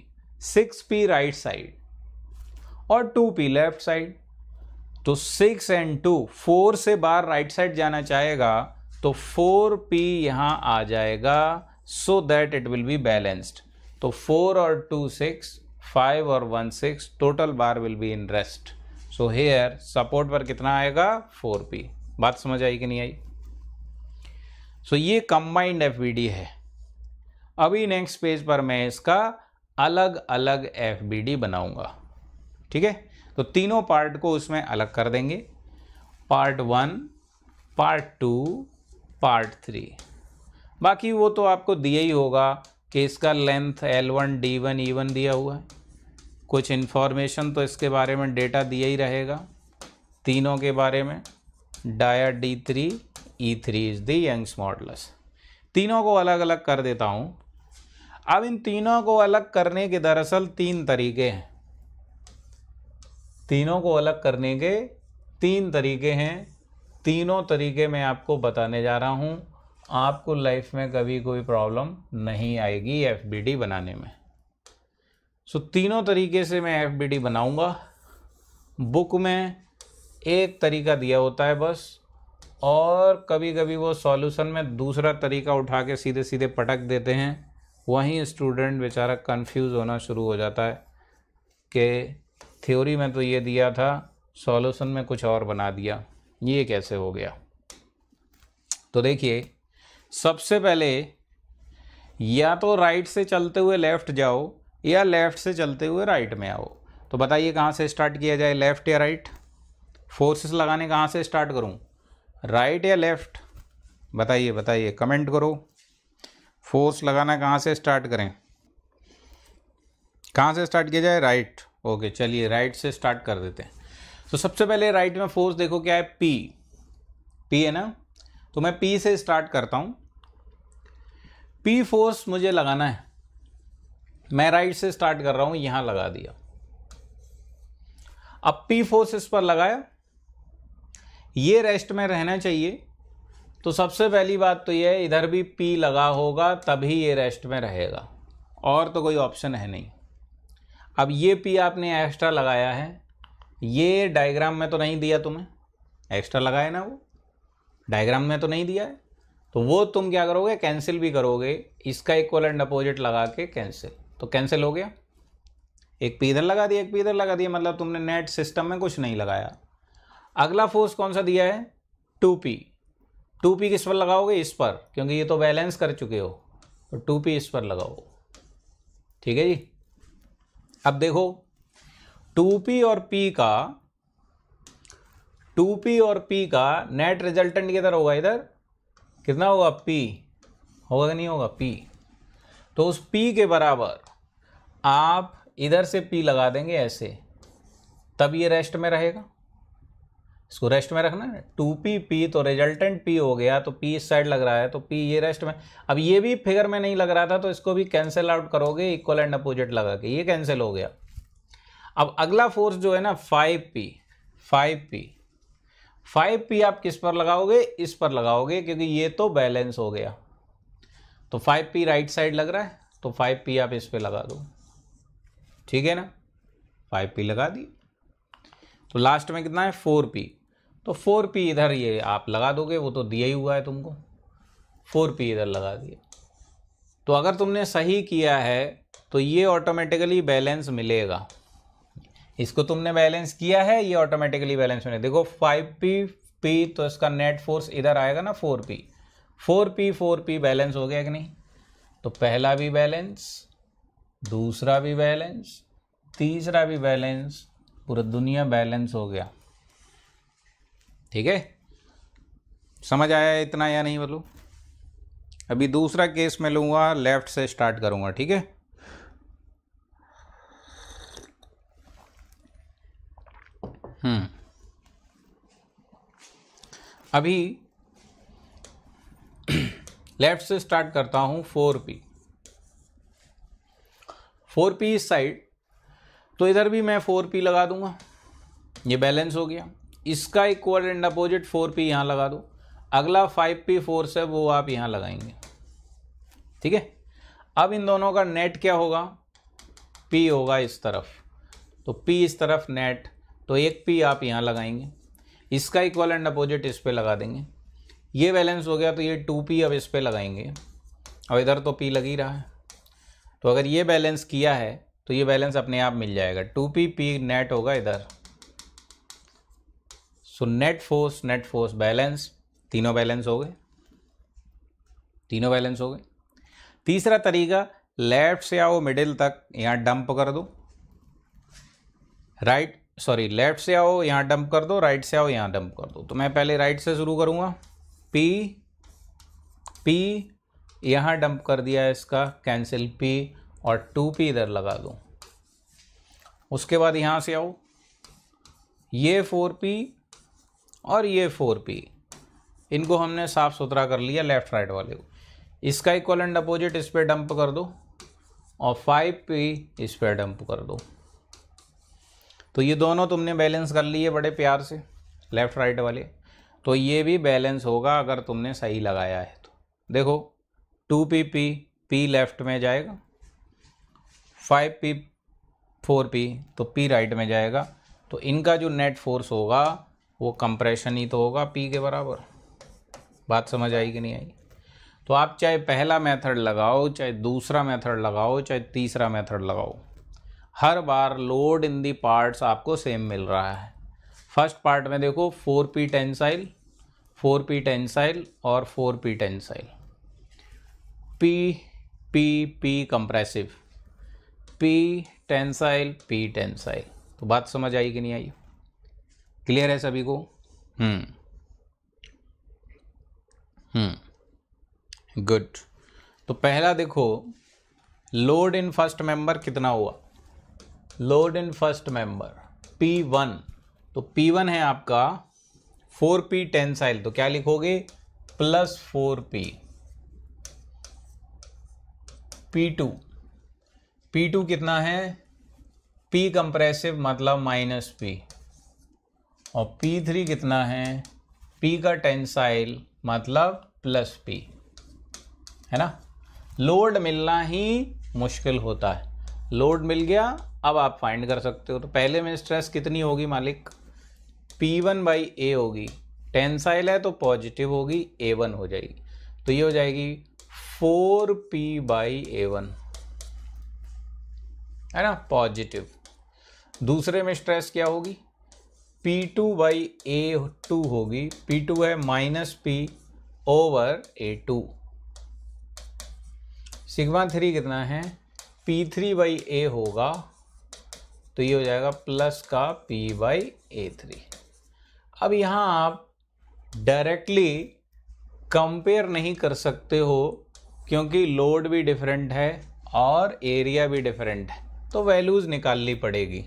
six P right side और टू पी लेफ्ट साइड तो सिक्स एंड टू फोर से बार राइट साइड जाना चाहेगा तो फोर पी यहां आ जाएगा so that it will be balanced तो फोर और टू सिक्स फाइव और one six total bar will be in rest so here support पर कितना आएगा फोर पी बात समझ आई कि नहीं आई सो so, ये कंबाइंड एफ है अभी नेक्स्ट पेज पर मैं इसका अलग अलग एफ बनाऊंगा ठीक है तो तीनों पार्ट को उसमें अलग कर देंगे part one part two part three बाकी वो तो आपको दिया ही होगा कि इसका length L one D one E one दिया हुआ है कुछ इन्फॉर्मेशन तो इसके बारे में डेटा दिया ही रहेगा तीनों के बारे में dia D three E three is the Young's modulus तीनों को अलग अलग कर देता हूँ अब इन तीनों को अलग करने के दरअसल तीन तरीके हैं तीनों को अलग करने के तीन तरीके हैं तीनों तरीके मैं आपको बताने जा रहा हूँ आपको लाइफ में कभी कोई प्रॉब्लम नहीं आएगी एफ बनाने में सो so, तीनों तरीके से मैं एफ बनाऊंगा बुक में एक तरीका दिया होता है बस और कभी कभी वो सॉल्यूशन में दूसरा तरीका उठा के सीधे सीधे पटक देते हैं वहीं स्टूडेंट बेचारा कंफ्यूज होना शुरू हो जाता है कि थ्योरी में तो ये दिया था सॉल्यूशन में कुछ और बना दिया ये कैसे हो गया तो देखिए सबसे पहले या तो राइट से चलते हुए लेफ़्ट जाओ या लेफ़्ट से चलते हुए राइट में आओ तो बताइए कहाँ से स्टार्ट किया जाए लेफ़्ट या राइट फोर्सेस लगाने कहाँ से स्टार्ट करूँ राइट या लेफ़्ट बताइए बताइए कमेंट करो फोर्स लगाना कहाँ से स्टार्ट करें कहाँ से स्टार्ट किया जाए राइट ओके चलिए राइट से स्टार्ट कर देते हैं तो सबसे पहले राइट में फोर्स देखो क्या है पी पी है ना तो मैं पी से स्टार्ट करता हूँ पी फोर्स मुझे लगाना है मैं राइट से स्टार्ट कर रहा हूं यहां लगा दिया अब पी फोर्स इस पर लगाया ये रेस्ट में रहना चाहिए तो सबसे पहली बात तो यह है इधर भी पी लगा होगा तभी ये रेस्ट में रहेगा और तो कोई ऑप्शन है नहीं अब ये पी आपने एक्स्ट्रा लगाया है ये डायग्राम में तो नहीं दिया तुम्हें एक्स्ट्रा लगाया ना वो डायग्राम में तो नहीं दिया है तो वो तुम क्या करोगे कैंसिल भी करोगे इसका इक्वल एंड अपोजिट लगा के कैंसिल तो कैंसिल हो गया एक पी इधर लगा दिया एक पी इधर लगा दिया मतलब तुमने नेट सिस्टम में कुछ नहीं लगाया अगला फोर्स कौन सा दिया है टू पी टू पी किस पर लगाओगे इस पर क्योंकि ये तो बैलेंस कर चुके हो तो टू पी इस पर लगाओ ठीक है जी अब देखो टू पी और पी का टू पी और पी का नेट रिजल्टेंट किधर होगा इधर कितना होगा पी होगा कि नहीं होगा पी तो उस पी के बराबर आप इधर से पी लगा देंगे ऐसे तब ये रेस्ट में रहेगा इसको रेस्ट में रखना है टू पी पी तो रिजल्टेंट पी हो गया तो पी इस साइड लग रहा है तो पी ये रेस्ट में अब ये भी फिगर में नहीं लग रहा था तो इसको भी कैंसिल आउट करोगे इक्वल एंड अपोजिट लगा के ये कैंसिल हो गया अब अगला फोर्स जो है ना five P five P five P आप किस पर लगाओगे इस पर लगाओगे क्योंकि ये तो बैलेंस हो गया तो फाइव पी राइट साइड लग रहा है तो फाइव पी आप इस पर लगा दो ठीक है ना फाइव पी लगा दी तो लास्ट में कितना है फोर पी तो फोर पी इधर ये आप लगा दोगे वो तो दिया ही हुआ है तुमको फोर पी इधर लगा दिए तो अगर तुमने सही किया है तो ये ऑटोमेटिकली बैलेंस मिलेगा इसको तुमने बैलेंस किया है ये ऑटोमेटिकली बैलेंस होने देखो फाइव पी पी तो इसका नेट फोर्स इधर आएगा ना four P four P four P balance हो गया कि नहीं तो पहला भी बैलेंस दूसरा भी बैलेंस तीसरा भी बैलेंस पूरा दुनिया बैलेंस हो गया ठीक है समझ आया इतना या नहीं बोलो अभी दूसरा केस मैं लूँगा लेफ्ट से स्टार्ट करूँगा ठीक है हम्म। अभी लेफ्ट से स्टार्ट करता हूं फोर पी फोर पी इस साइड तो इधर भी मैं फोर पी लगा दूंगा ये बैलेंस हो गया इसका equal and opposite four P यहां लगा दो अगला फाइव पी फोर्स है वो आप यहां लगाएंगे ठीक है अब इन दोनों का नेट क्या होगा पी होगा इस तरफ तो पी इस तरफ नेट तो एक पी आप यहाँ लगाएंगे इसका इक्वल एंड अपोजिट इस पर लगा देंगे ये बैलेंस हो गया तो ये टू पी अब इस पर लगाएंगे अब इधर तो पी लग ही रहा है तो अगर ये बैलेंस किया है तो ये बैलेंस अपने आप मिल जाएगा टू पी पी नेट होगा इधर so net force net force balance तीनों बैलेंस हो गए तीनों बैलेंस हो गए तीसरा तरीका लेफ्ट से आओ मिडिल तक यहाँ डंप कर दो राइट सॉरी लेफ्ट से आओ यहाँ डंप कर दो राइट से आओ यहाँ डंप कर दो तो मैं पहले राइट से शुरू करूँगा पी पी यहाँ डंप कर दिया इसका कैंसिल पी और टू पी इधर लगा दो उसके बाद यहाँ से आओ ये फोर पी और ये फोर पी इनको हमने साफ़ सुथरा कर लिया लेफ्ट राइट वाले को इसका इक्वल एंड अपोजिट इस पर डंप कर दो और फाइव पी इस पर डंप कर दो तो ये दोनों तुमने बैलेंस कर लिए बड़े प्यार से लेफ़्ट राइट वाले तो ये भी बैलेंस होगा अगर तुमने सही लगाया है तो देखो two P P P left में जाएगा फाइव पी फोर पी तो पी राइट में जाएगा तो इनका जो नेट फोर्स होगा वो कंप्रेशन ही तो होगा पी के बराबर बात समझ आई कि नहीं आई तो आप चाहे पहला मेथड लगाओ चाहे दूसरा मेथड लगाओ चाहे तीसरा मेथड लगाओ हर बार लोड इन दी पार्ट्स आपको सेम मिल रहा है फर्स्ट पार्ट में देखो four P tensile four P tensile और four P tensile P P P compressive P tensile P tensile तो बात समझ आई कि नहीं आई क्लियर है सभी को हम्म हम्म गुड तो पहला देखो लोड इन फर्स्ट मेंबर कितना हुआ load in first member P1 तो P1 है आपका 4P टेंसाइल तो क्या लिखोगे plus four P P two P two कितना है पी कंप्रेसिव मतलब माइनस पी और पी थ्री कितना है पी का टेंसाइल मतलब प्लस पी है ना लोड मिलना ही मुश्किल होता है लोड मिल गया अब आप फाइंड कर सकते हो तो पहले में स्ट्रेस कितनी होगी मालिक पी वन बाई ए होगी टेंसाइल है तो पॉजिटिव होगी ए वन हो जाएगी तो ये हो जाएगी four P by A one है ना पॉजिटिव दूसरे में स्ट्रेस क्या होगी P two by A two होगी पी टू है minus P over A two sigma three कितना है पी थ्री बाई ए होगा तो ये हो जाएगा प्लस का पी बाई ए थ्री अब यहाँ आप डायरेक्टली कंपेयर नहीं कर सकते हो क्योंकि लोड भी डिफरेंट है और एरिया भी डिफरेंट है तो वैल्यूज़ निकालनी पड़ेगी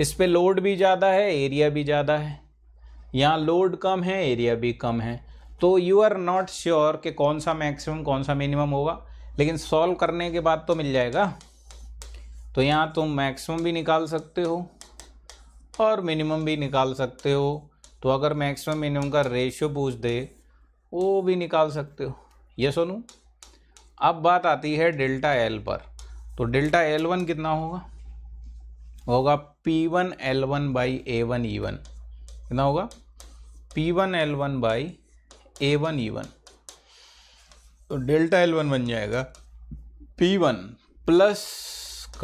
इस पर लोड भी ज़्यादा है एरिया भी ज़्यादा है यहाँ लोड कम है एरिया भी कम है तो यू आर नॉट श्योर कि कौन सा मैक्सिमम कौन सा मिनिमम होगा लेकिन सॉल्व करने के बाद तो मिल जाएगा तो यहाँ तुम मैक्सिमम भी निकाल सकते हो और मिनिमम भी निकाल सकते हो तो अगर मैक्सिमम मिनिमम का रेशियो पूछ दे वो भी निकाल सकते हो ये सुनू अब बात आती है डेल्टा एल पर तो डेल्टा एल वन कितना होगा होगा P one L one by A one E e one कितना होगा P one L one by A one E e one तो डेल्टा एल वन बन जाएगा पी वन प्लस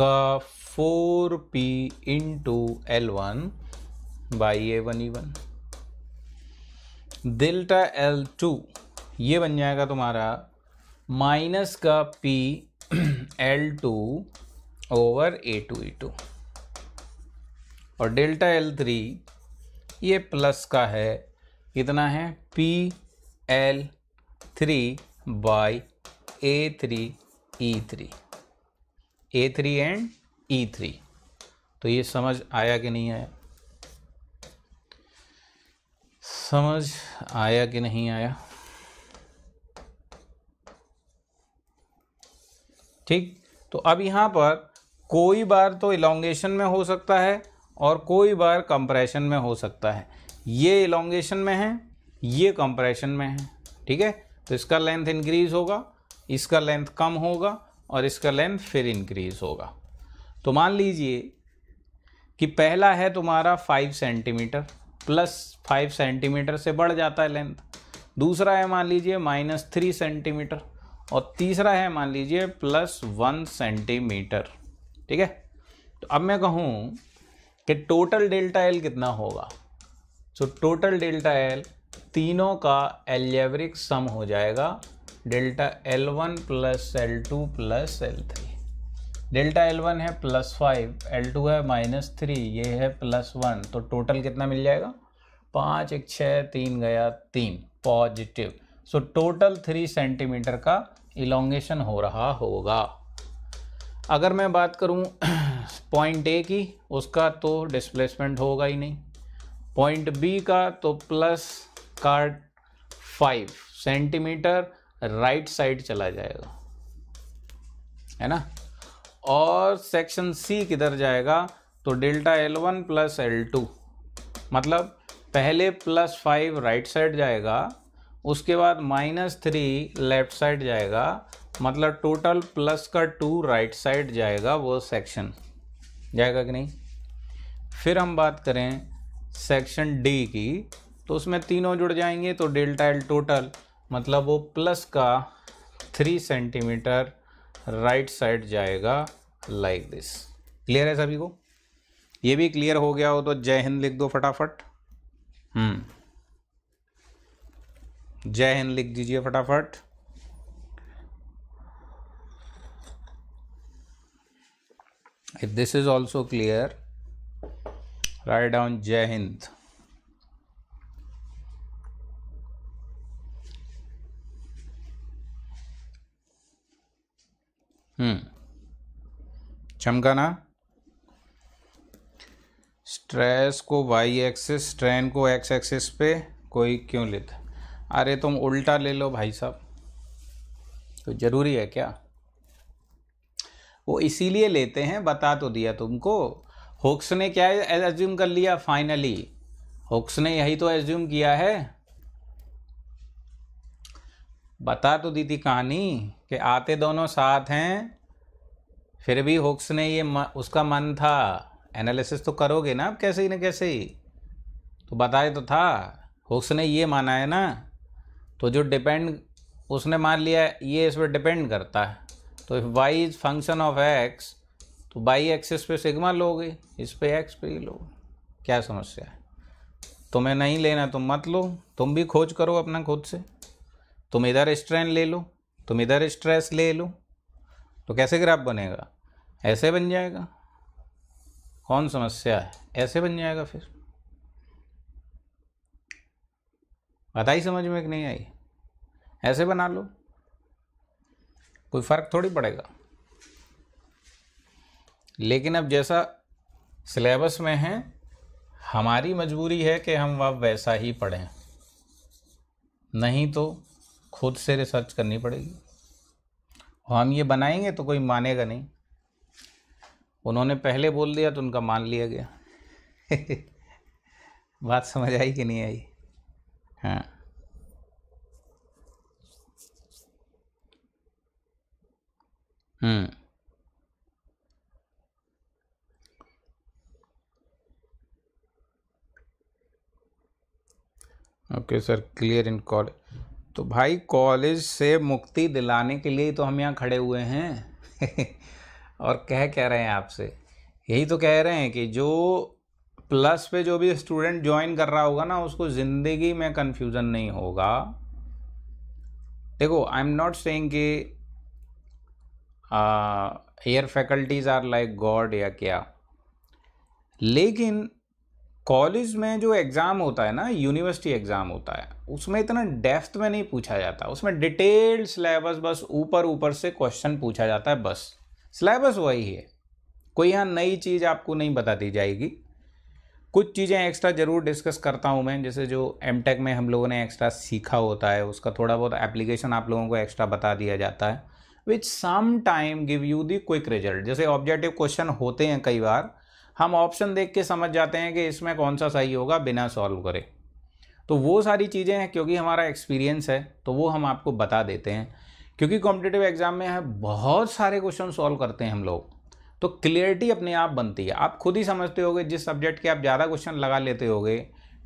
का four P into L one by A one E one delta L two ये बन जाएगा तुम्हारा माइनस का P L two over A two E two और डेल्टा एल थ्री ये प्लस का है कितना है P L three by A three E three A three and E three तो ये समझ आया कि नहीं आया समझ आया कि नहीं आया ठीक तो अब यहां पर कोई बार तो इलोंगेशन में हो सकता है और कोई बार कंप्रेशन में हो सकता है ये इलांगेशन में है ये कंप्रेशन में है ठीक है तो इसका लेंथ इंक्रीज होगा इसका लेंथ कम होगा और इसका लेंथ फिर इंक्रीज होगा तो मान लीजिए कि पहला है तुम्हारा five centimetre plus five centimetre से बढ़ जाता है लेंथ दूसरा है मान लीजिए माइनस थ्री सेंटीमीटर और तीसरा है मान लीजिए प्लस वन सेंटीमीटर ठीक है तो अब मैं कहूँ कि टोटल डेल्टा एल कितना होगा सो टोटल डेल्टा एल तीनों का एलियवरिक सम हो जाएगा delta L one plus L two plus L three delta L one है प्लस फाइव एल टू है माइनस थ्री ये है प्लस वन तो टोटल कितना मिल जाएगा पाँच एक छः तीन गया तीन positive so total three centimetre का इलोंगेशन हो रहा होगा अगर मैं बात करूं पॉइंट ए की उसका तो डिस्प्लेसमेंट होगा ही नहीं पॉइंट बी का तो प्लस कार्ड फाइव सेंटीमीटर राइट साइड चला जाएगा है ना और सेक्शन सी किधर जाएगा तो delta L one plus L two मतलब पहले प्लस फाइव राइट साइड जाएगा उसके बाद माइनस थ्री लेफ्ट साइड जाएगा मतलब टोटल प्लस का टू राइट साइड जाएगा वो सेक्शन जाएगा कि नहीं फिर हम बात करें सेक्शन डी की तो उसमें तीनों जुड़ जाएंगे तो डेल्टा एल टोटल मतलब वो प्लस का थ्री सेंटीमीटर राइट साइड जाएगा लाइक दिस क्लियर है सभी को ये भी क्लियर हो गया हो तो जय हिंद लिख दो फटाफट हम्म जय हिंद लिख दीजिए फटाफट if this is also clear right down जय हिंद चमकाना hmm. स्ट्रेस को वाई एक्सेस स्ट्रेन को एक्स एक्सिस पे कोई क्यों लेता अरे तुम उल्टा ले लो भाई साहब तो ज़रूरी है क्या वो इसीलिए लेते हैं बता तो दिया तुमको होक्स ने क्या एज्यूम कर लिया फाइनली होक्स ने यही तो एज्यूम किया है बता तो दी थी कहानी कि आते दोनों साथ हैं फिर भी होक्स ने ये म, उसका मन था एनालिसिस तो करोगे ना आप कैसे ही ना कैसे ही तो बताए तो था होक्स ने ये माना है ना तो जो डिपेंड उसने मान लिया ये इस पर डिपेंड करता है तो if Y is function of X तो बाई एक्सिस पे सिग्मा लोगे इस पे एक्स पे ही लोग क्या समस्या है तुम्हें नहीं लेना तुम तो मत लो तुम भी खोज करो अपना खुद से तुम इधर स्ट्रेन ले लो तुम इधर स्ट्रेस ले लो तो कैसे ग्राफ बनेगा ऐसे बन जाएगा कौन समस्या है ऐसे बन जाएगा फिर बात ही समझ में कि नहीं आई ऐसे बना लो कोई फ़र्क थोड़ी पड़ेगा लेकिन अब जैसा सिलेबस में है हमारी मजबूरी है कि हम वह वैसा ही पढ़ें नहीं तो खुद से रिसर्च करनी पड़ेगी हम ये बनाएंगे तो कोई मानेगा नहीं उन्होंने पहले बोल दिया तो उनका मान लिया गया बात समझ आई कि नहीं आई हाँ okay sir clear in in तो भाई कॉलेज से मुक्ति दिलाने के लिए तो हम यहाँ खड़े हुए हैं और कह कह रहे हैं आपसे यही तो कह रहे हैं कि जो प्लस पे जो भी स्टूडेंट ज्वाइन कर रहा होगा ना उसको ज़िंदगी में कन्फ्यूज़न नहीं होगा देखो आई एम नॉट सेइंग कि our faculties are like God या क्या लेकिन कॉलेज में जो एग्ज़ाम होता है ना यूनिवर्सिटी एग्ज़ाम होता है उसमें इतना डेफ्थ में नहीं पूछा जाता उसमें डिटेल्ड सिलेबस बस ऊपर ऊपर से क्वेश्चन पूछा जाता है बस सिलेबस वही है कोई यहाँ नई चीज़ आपको नहीं बता दी जाएगी कुछ चीज़ें एक्स्ट्रा ज़रूर डिस्कस करता हूँ मैं जैसे जो एम में हम लोगों ने एक्स्ट्रा सीखा होता है उसका थोड़ा बहुत एप्लीकेशन आप लोगों को एक्स्ट्रा बता दिया जाता है which some time give you the quick result जैसे ऑब्जेक्टिव क्वेश्चन होते हैं कई बार हम ऑप्शन देख के समझ जाते हैं कि इसमें कौन सा सही होगा बिना सॉल्व करे तो वो सारी चीज़ें हैं क्योंकि हमारा एक्सपीरियंस है तो वो हम आपको बता देते हैं क्योंकि कॉम्पिटेटिव एग्ज़ाम में है बहुत सारे क्वेश्चन सॉल्व करते हैं हम लोग तो क्लियरिटी अपने आप बनती है आप खुद ही समझते होगे जिस सब्जेक्ट के आप ज़्यादा क्वेश्चन लगा लेते होगे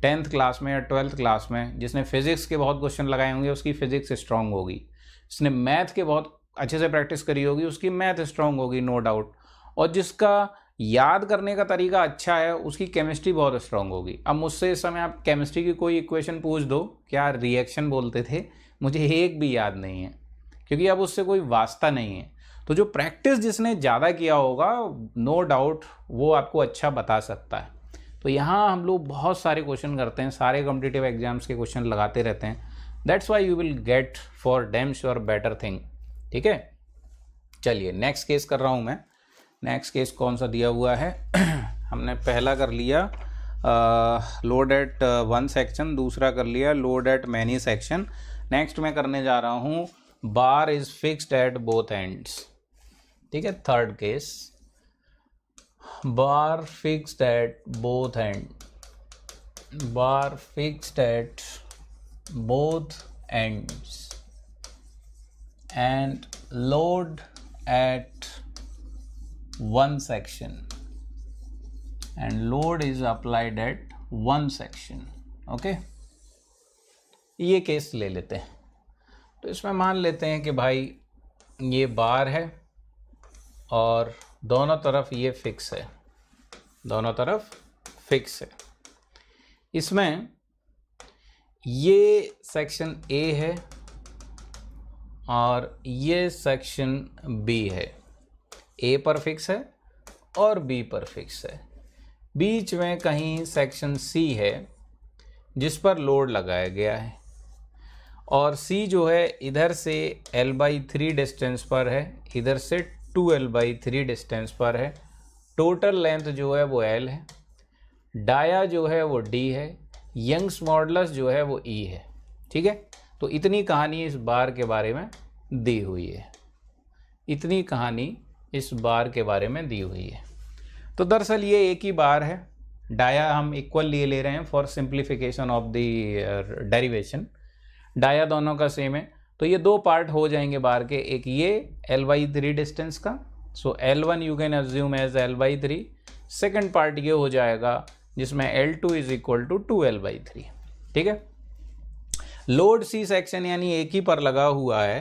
टेंथ क्लास में या ट्वेल्थ क्लास में जिसने फिजिक्स के बहुत क्वेश्चन लगाए होंगे उसकी फिजिक्स स्ट्रांग होगी जिसने मैथ के बहुत अच्छे से प्रैक्टिस करी होगी उसकी मैथ स्ट्रांग होगी नो डाउट और जिसका याद करने का तरीका अच्छा है उसकी केमिस्ट्री बहुत स्ट्रांग होगी अब मुझसे इस समय आप केमिस्ट्री की कोई इक्वेशन पूछ दो क्या रिएक्शन बोलते थे मुझे एक भी याद नहीं है क्योंकि अब उससे कोई वास्ता नहीं है तो जो प्रैक्टिस जिसने ज़्यादा किया होगा नो डाउट वो आपको अच्छा बता सकता है तो यहाँ हम लोग बहुत सारे क्वेश्चन करते हैं सारे कॉम्पिटेटिव एग्जाम्स के क्वेश्चन लगाते रहते हैं that's why you will get for dams और बेटर थिंग ठीक है चलिए नेक्स्ट केस कर रहा हूँ मैं नेक्स्ट केस कौन सा दिया हुआ है हमने पहला कर लिया लोड एट वन सेक्शन दूसरा कर लिया load at many section next मैं करने जा रहा हूँ bar is fixed at both ends ठीक है third case bar fixed at both end bar fixed at both ends and load at one section and load is applied at one section okay okay? ये केस ले लेते हैं तो इसमें मान लेते हैं कि भाई ये बार है और दोनों तरफ ये फिक्स है दोनों तरफ फिक्स है इसमें ये सेक्शन ए है और ये सेक्शन बी है ए पर फिक्स है और बी पर फिक्स है बीच में कहीं सेक्शन सी है जिस पर लोड लगाया गया है और सी जो है इधर से एल बाई थ्री डिस्टेंस पर है इधर से two L by three distance पर है टोटल लेंथ जो है वो एल है डाया जो है वो डी है यंग्स मॉडलस जो है वो ई e है ठीक है तो इतनी कहानी इस बार के बारे में दी हुई है इतनी कहानी इस बार के बारे में दी हुई है तो दरअसल ये एक ही बार है डाया हम इक्वल लिए ले रहे हैं for simplification of the derivation dia दोनों का सेम है तो ये दो पार्ट हो जाएंगे बार के एक ये एल वाई थ्री डिस्टेंस का so L one you can assume as L by three second part ये हो जाएगा जिसमें L two is equal to two L by three ठीक है लोड सी सेक्शन यानी एक ही पर लगा हुआ है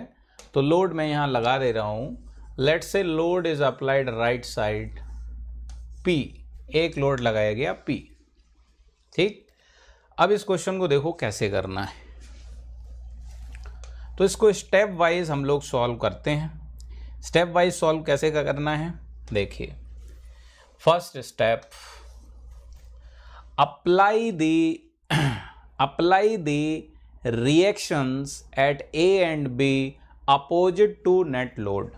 तो लोड मैं यहाँ लगा दे रहा हूँ let say load is applied right side P एक लोड लगाया गया पी ठीक अब इस क्वेश्चन को देखो कैसे करना है तो इसको स्टेप वाइज हम लोग सॉल्व करते हैं स्टेप वाइज सॉल्व कैसे करना है देखिए first step apply the apply the reactions at A and B opposite to net load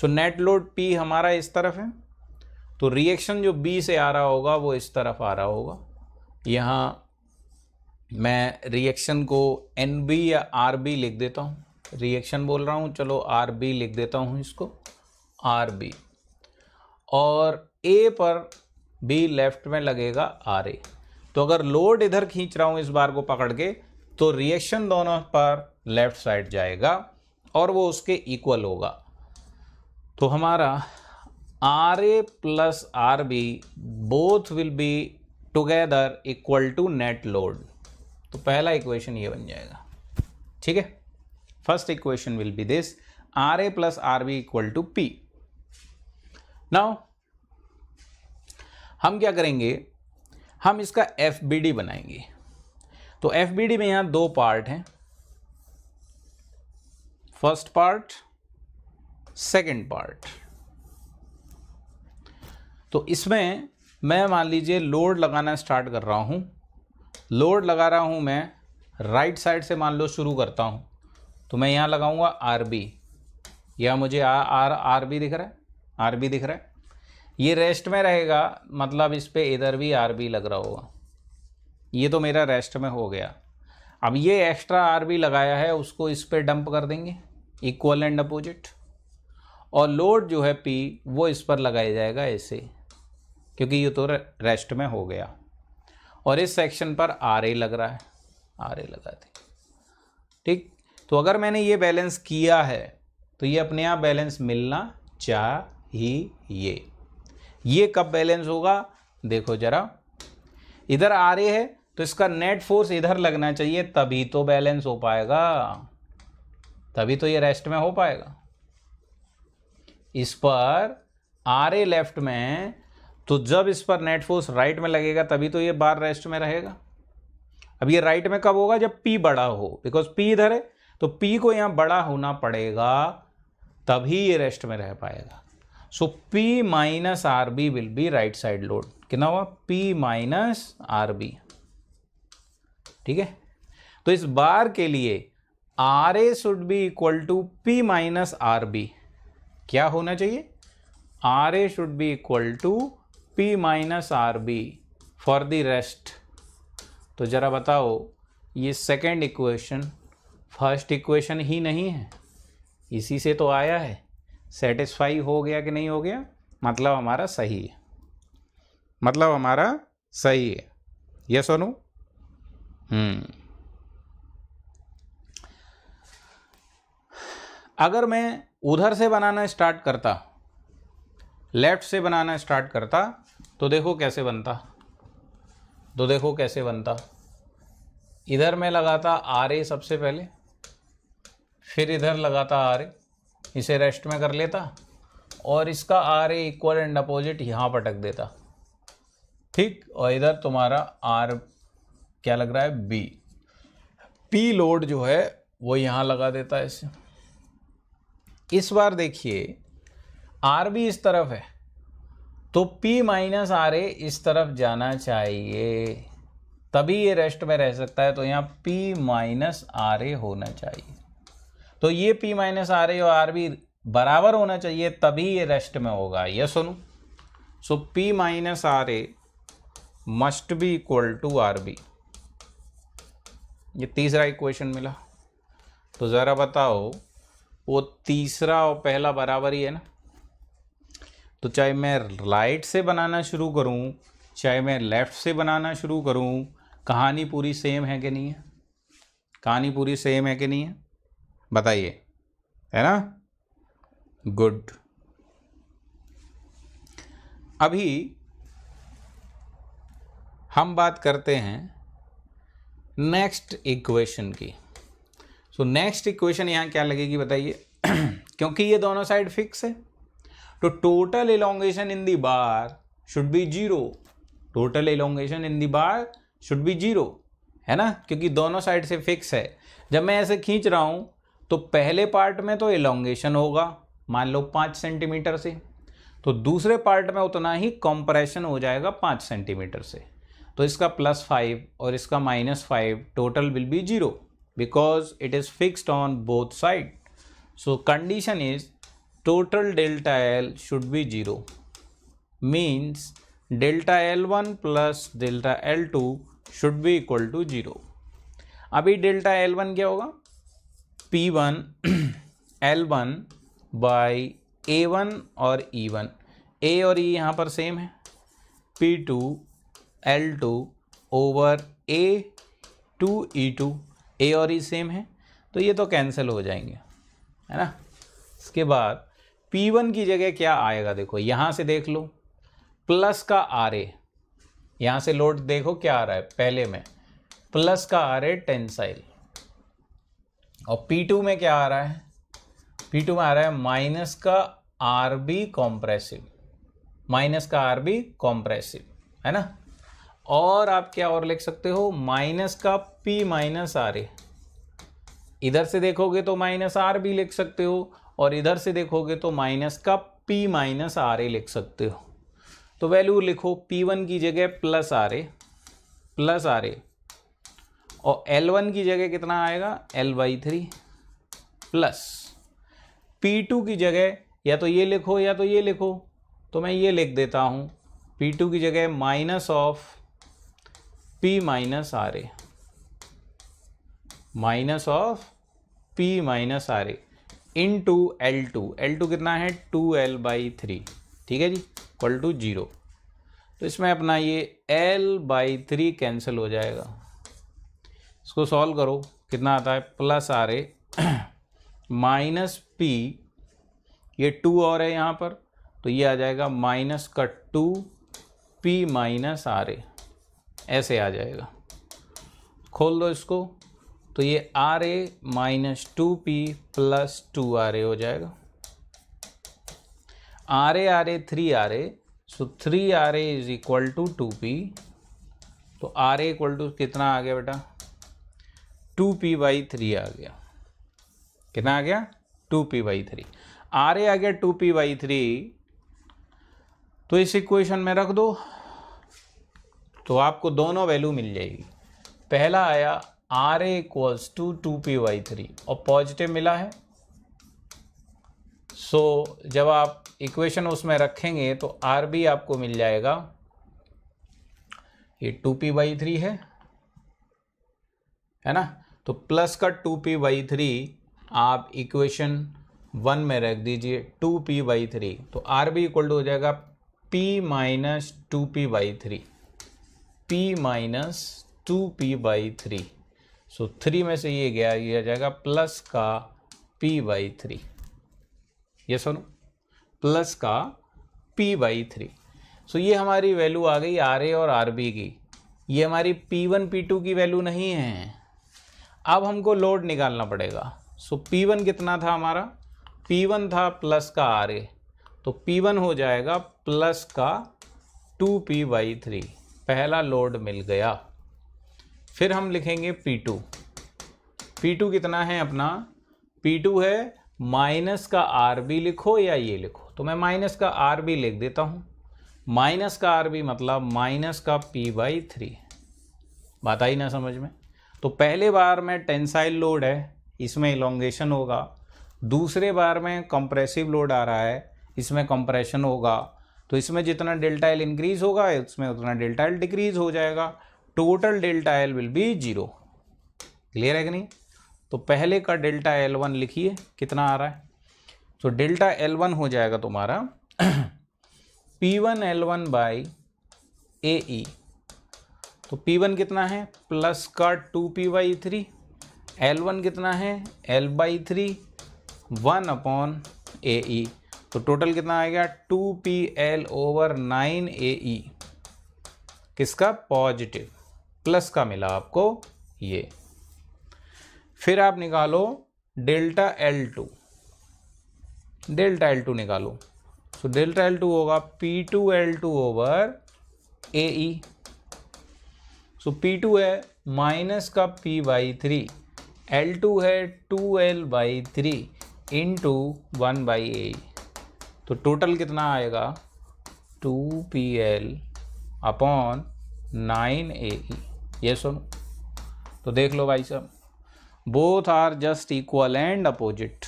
so net load P हमारा इस तरफ है तो रिएक्शन जो बी से आ रहा होगा वो इस तरफ आ रहा होगा यहाँ मैं रिएक्शन को एन बी या आर बी लिख देता हूँ रिएक्शन बोल रहा हूँ चलो आर बी लिख देता हूँ इसको आर बी और ए पर बी लेफ्ट में लगेगा आर ए तो अगर लोड इधर खींच रहा हूँ इस बार को पकड़ के तो रिएक्शन दोनों पर लेफ्ट साइड जाएगा और वो उसके इक्वल होगा तो हमारा R A plus R B both will be together equal to net load तो पहला इक्वेशन ये बन जाएगा ठीक है first equation will be this R A plus R B equal to P now हम क्या करेंगे हम इसका एफ बी डी बनाएंगे तो एफ बी डी में यहाँ दो पार्ट हैं फर्स्ट पार्ट सेकंड पार्ट तो इसमें मैं मान लीजिए लोड लगाना स्टार्ट कर रहा हूँ लोड लगा रहा हूँ मैं राइट साइड से मान लो शुरू करता हूँ तो मैं यहाँ लगाऊंगा आर बी या मुझे आ, आर आर बी दिख रहा है आर बी दिख रहा है ये रेस्ट में रहेगा मतलब इस पर इधर भी आर बी लग रहा होगा ये तो मेरा रेस्ट में हो गया अब ये एक्स्ट्रा आर बी लगाया है उसको इस पर डंप कर देंगे इक्वल एंड अपोजिट और लोड जो है पी वो इस पर लगाया जाएगा ऐसे क्योंकि ये तो रेस्ट में हो गया और इस सेक्शन पर आर ए लग रहा है आर ए लगा दी ठीक तो अगर मैंने ये बैलेंस किया है तो ये अपने आप बैलेंस मिलना चाहिए ये कब बैलेंस होगा देखो जरा इधर आर ए है तो इसका नेट फोर्स इधर लगना चाहिए तभी तो बैलेंस हो पाएगा तभी तो ये रेस्ट में हो पाएगा इस पर आर ए लेफ्ट में तो जब इस पर नेट फोर्स राइट में लगेगा तभी तो ये बार रेस्ट में रहेगा अब ये राइट में कब होगा जब पी बड़ा हो बिकॉज पी इधर है तो पी को यहां बड़ा होना पड़ेगा तभी ये रेस्ट में रह पाएगा so P minus R B will be right side load कितना हुआ पी माइनस आर बी ठीक है तो इस बार के लिए R A should be equal to P minus R B क्या होना चाहिए R A should be equal to P minus R B for the rest तो ज़रा बताओ ये सेकेंड इक्वेशन फर्स्ट इक्वेशन ही नहीं है इसी से तो आया है सेटिस्फाई हो गया कि नहीं हो गया मतलब हमारा सही है मतलब हमारा सही है ये सोनू हम्म अगर मैं उधर से बनाना स्टार्ट करता लेफ्ट से बनाना स्टार्ट करता तो देखो कैसे बनता तो देखो कैसे बनता इधर मैं लगाता आर ए सबसे पहले फिर इधर लगाता आर ए इसे रेस्ट में कर लेता और इसका R A equal and opposite यहाँ पटक देता ठीक और इधर तुम्हारा आर क्या लग रहा है बी पी लोड जो है वो यहाँ लगा देता है इसे इस बार देखिए आर भी इस तरफ है तो पी माइनस आर ए इस तरफ जाना चाहिए तभी ये रेस्ट में रह सकता है तो यहाँ पी माइनस आर ए होना चाहिए तो ये पी माइनस आर ए और आर बी बराबर होना चाहिए तभी ये रेस्ट में होगा यह सुनो so P minus R A must be equal to R B ये तीसरा इक्वेशन मिला तो ज़रा बताओ वो तीसरा और पहला बराबर ही है ना तो चाहे मैं राइट से बनाना शुरू करूं चाहे मैं लेफ़्ट से बनाना शुरू करूं कहानी पूरी सेम है कि नहीं है कहानी पूरी सेम है कि नहीं है बताइए है ना गुड अभी हम बात करते हैं नेक्स्ट इक्वेशन की सो नेक्स्ट इक्वेशन यहाँ क्या लगेगी बताइए क्योंकि ये दोनों साइड फिक्स है तो total elongation in the bar should be zero total elongation in the bar should be zero है ना क्योंकि दोनों साइड से फिक्स है जब मैं ऐसे खींच रहा हूँ तो पहले पार्ट में तो इलोंगेशन होगा मान लो पाँच सेंटीमीटर से तो दूसरे पार्ट में उतना ही कॉम्प्रेशन हो जाएगा पाँच सेंटीमीटर से तो इसका प्लस फाइव और इसका minus five total will be zero because it is fixed on both side. So condition is total delta L should be zero means delta L1 plus delta L2 should be equal to zero अभी डेल्टा L1 क्या होगा P1 L1 बाई A1 और E1 A और E यहाँ पर सेम है P2 L2 over A2 E2 ए और ई सेम है तो ये तो कैंसिल हो जाएंगे है ना इसके बाद पी वन की जगह क्या आएगा देखो यहाँ से देख लो प्लस का आर ए यहाँ से लोड देखो क्या आ रहा है पहले में प्लस का आर ए टेंसाइल और पी टू में क्या आ रहा है पी टू में आ रहा है माइनस का आर बी कॉम्प्रेसिव माइनस का आर बी कॉम्प्रेसिव है ना और आप क्या और लिख सकते हो माइनस का पी माइनस आर ए इधर से देखोगे तो माइनस आर भी लिख सकते हो और इधर से देखोगे तो माइनस का पी माइनस आर ए लिख सकते हो तो वैल्यू लिखो पी वन की जगह plus R A plus R A और एल वन की जगह कितना आएगा L by three plus P two की जगह या तो ये लिखो या तो ये लिखो तो मैं ये लिख देता हूँ पी टू की जगह minus of P minus R A minus of P minus R A into L two L two कितना है टू एल बाई थ्री ठीक है जी इक्वल टू जीरो तो इसमें अपना ये एल बाई थ्री कैंसिल हो जाएगा इसको सॉल्व करो कितना आता है plus R A minus P ये टू और है यहाँ पर तो ये आ जाएगा माइनस का two P minus R A ऐसे आ जाएगा खोल दो इसको तो ये R A minus two P plus two R A हो जाएगा R A R A three R A so three R A is equal to two P तो आर ए इक्वल टू कितना आ गया बेटा टू पी बाई थ्री आ गया कितना आ गया two P by three R A आ गया टू पी बाई थ्री तो इस इक्वेशन में रख दो तो आपको दोनों वैल्यू मिल जाएगी पहला आया R A equals to two P by three और पॉजिटिव मिला है सो so, जब आप इक्वेशन उसमें रखेंगे तो आर भी आपको मिल जाएगा ये टू पी बाई थ्री है है ना तो प्लस का टू पी वाई थ्री आप इक्वेशन वन में रख दीजिए टू पी वाई थ्री तो आर भी इक्वल टू हो जाएगा P minus two P by three P minus two P by three so three में से ये गया ये आ जाएगा प्लस का पी बाई थ्री ये सुनो प्लस का पी बाई थ्री सो ये हमारी वैल्यू आ गई आर ए और आर बी की ये हमारी पी वन पी टू की वैल्यू नहीं है अब हमको लोड निकालना पड़ेगा सो पी वन कितना था हमारा पी वन था प्लस का आर ए तो पी वन हो जाएगा प्लस का टू पी बाई थ्री पहला लोड मिल गया फिर हम लिखेंगे पी टू पी टू कितना है अपना पी टू है माइनस का आर बी लिखो या ये लिखो तो मैं माइनस का आर बी लिख देता हूँ माइनस का आर बी मतलब माइनस का पी बाई थ्री बात आई ना समझ में तो पहले बार में टेंसाइल लोड है इसमें इलोंगेशन होगा दूसरे बार में कंप्रेसिव लोड आ रहा है इसमें कंप्रेशन होगा तो इसमें जितना डेल्टा एल इंक्रीज होगा इसमें उतना डेल्टा एल डिक्रीज हो जाएगा total delta L will be zero clear है कि नहीं तो पहले का डेल्टा एल वन लिखिए कितना आ रहा है तो डेल्टा एल वन हो जाएगा तुम्हारा P one L one by A E तो पी वन कितना है प्लस का two P by three L one कितना है L by three one upon A E तो टोटल कितना आएगा two P L over nine A E किसका पॉजिटिव प्लस का मिला आपको ये फिर आप निकालो delta L two delta L two निकालो सो डेल्टा एल टू होगा P two L two over A E so P two है माइनस का P by three L two है two L by three into one by A तो टोटल कितना आएगा two P L upon nine A E ये सुनो तो देख लो भाई साहब both are just equal and opposite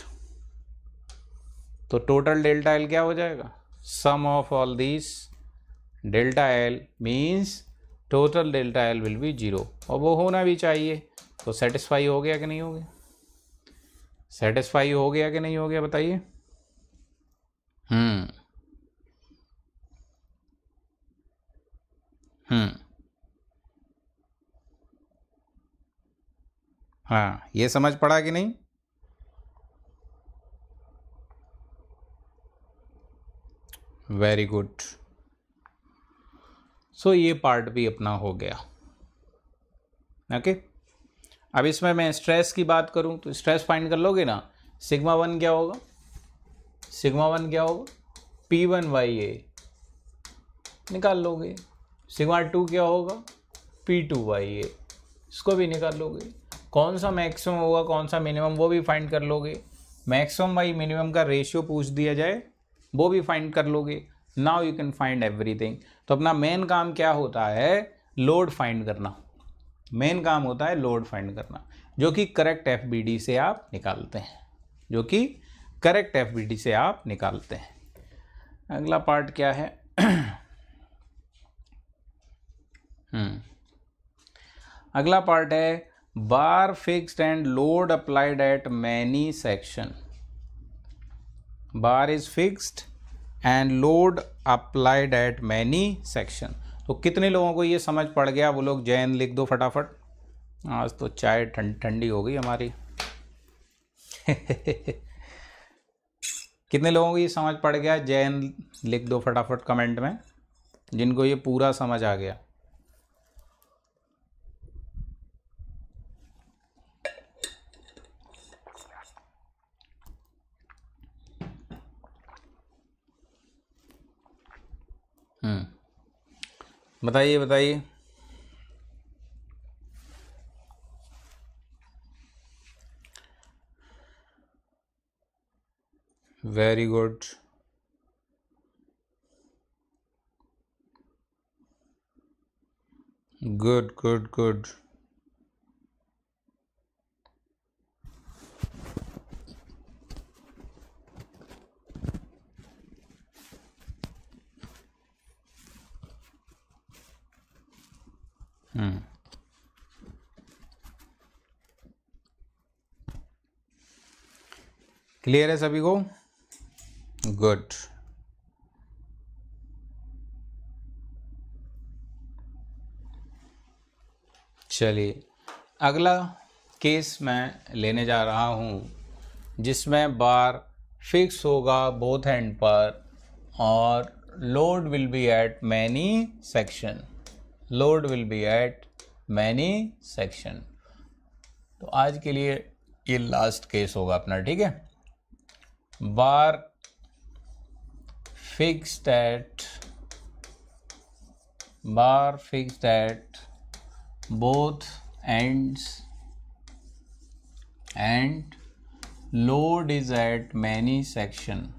तो टोटल डेल्टा एल क्या हो जाएगा sum of all this delta L means total delta L will be zero और वो होना भी चाहिए तो सेटिस्फाई हो गया कि नहीं हो गया सेटिस्फाई हो गया कि नहीं हो गया बताइए हम्म हम्म हाँ ये समझ पड़ा कि नहीं वेरी गुड सो ये पार्ट भी अपना हो गया ओके okay? अब इसमें मैं स्ट्रेस की बात करूं तो स्ट्रेस फाइंड कर लोगे ना सिग्मा वन क्या होगा सिग्मा वन क्या होगा पी वन वाई ए निकाल लोगे सिग्मा टू क्या होगा पी टू वाई ए इसको भी निकाल लोगे कौन सा मैक्सिमम होगा कौन सा मिनिमम वो भी फाइंड कर लोगे मैक्सिमम बाई मिनिमम का रेशियो पूछ दिया जाए वो भी फाइंड कर लोगे now you can find everything तो अपना मेन काम क्या होता है लोड फाइंड करना मेन काम होता है लोड फाइंड करना जो कि करेक्ट एफ से आप निकालते हैं जो कि करेक्ट एफ से आप निकालते हैं अगला पार्ट क्या है हम्म। अगला पार्ट है bar fix and load applied at many section bar is fixed and load applied at many section तो कितने लोगों को ये समझ पड़ गया वो लोग जैन लिख दो फटाफट आज तो चाय ठंडी ठंडी हो गई हमारी कितने लोगों को ये समझ पड़ गया जैन लिख दो फटाफट कमेंट में जिनको ये पूरा समझ आ गया बताइए बताइए very good good good good clear है सभी को गुड चलिए अगला केस मैं लेने जा रहा हूँ जिसमें बार फिक्स होगा बोथ हैंड पर और load will be at many section load will be at many section तो आज के लिए ये लास्ट केस होगा अपना ठीक है bar fixed at bar fixed at both ends and load is at many section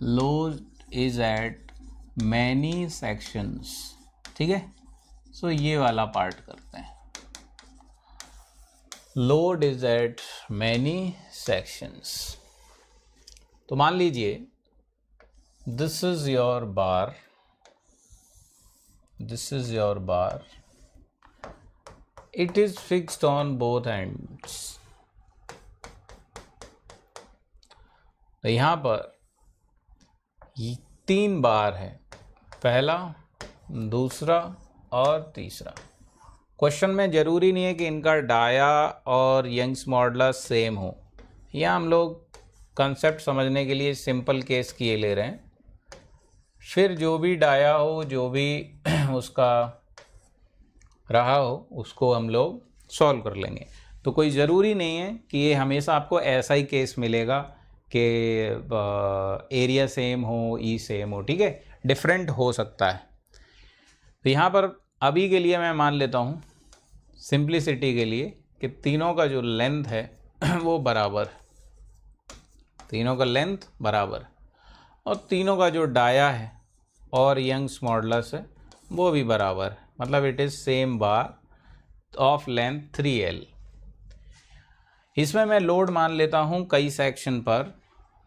load is at many sections ठीक है सो so, ये वाला पार्ट करते हैं load is at many sections तो मान लीजिए this is your bar this is your bar it is fixed on both ends तो यहां पर तीन बार है पहला दूसरा और तीसरा क्वेश्चन में ज़रूरी नहीं है कि इनका डाया और यंग्स मॉडल सेम हो या हम लोग कंसेप्ट समझने के लिए सिंपल केस किए ले रहे हैं फिर जो भी डाया हो जो भी उसका रहा हो उसको हम लोग सॉल्व कर लेंगे तो कोई ज़रूरी नहीं है कि ये हमेशा आपको ऐसा ही केस मिलेगा कि एरिया सेम हो ई e सेम हो ठीक है डिफरेंट हो सकता है तो यहाँ पर अभी के लिए मैं मान लेता हूँ सिंप्लिसिटी के लिए कि तीनों का जो लेंथ है वो बराबर है तीनों का लेंथ बराबर और तीनों का जो डाया है और यंग्स मॉडलस है वो भी बराबर है मतलब it is same bar of length three L इसमें मैं लोड मान लेता हूँ कई सेक्शन पर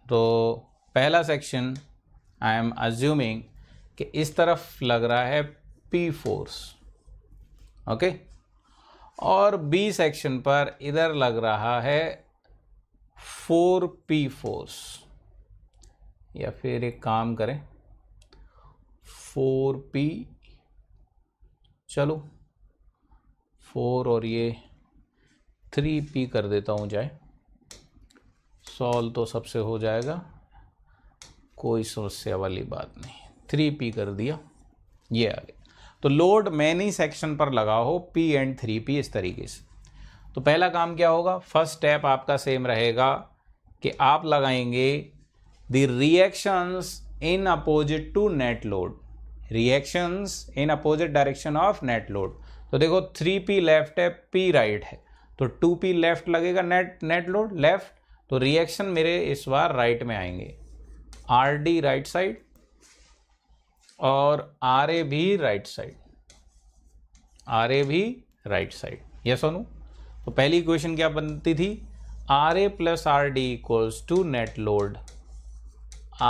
तो पहला सेक्शन आई एम अज्यूमिंग कि इस तरफ लग रहा है पी फोर्स ओके और बी सेक्शन पर इधर लग रहा है फोर पी फोर्स या फिर एक काम करें फोर पी चलो फोर और ये थ्री पी कर देता हूँ जाए सॉल्व तो सबसे हो जाएगा कोई समस्या वाली बात नहीं थ्री पी कर दिया ये आ गया तो लोड मैनी सेक्शन पर लगा हो पी एंड थ्री पी इस तरीके से तो पहला काम क्या होगा फर्स्ट स्टेप आपका सेम रहेगा कि आप लगाएंगे the reactions in opposite to net load reactions in opposite direction of net load तो देखो थ्री पी लेफ्ट है पी राइट right है तो टू पी लेफ्ट लगेगा नेट नेट लोड लेफ्ट तो रिएक्शन मेरे इस बार राइट right में आएंगे आर डी राइट साइड और आर ए भी राइट साइड आर ए भी राइट साइड यह सोनू तो पहली क्वेश्चन क्या बनती थी R A plus R D equals to net load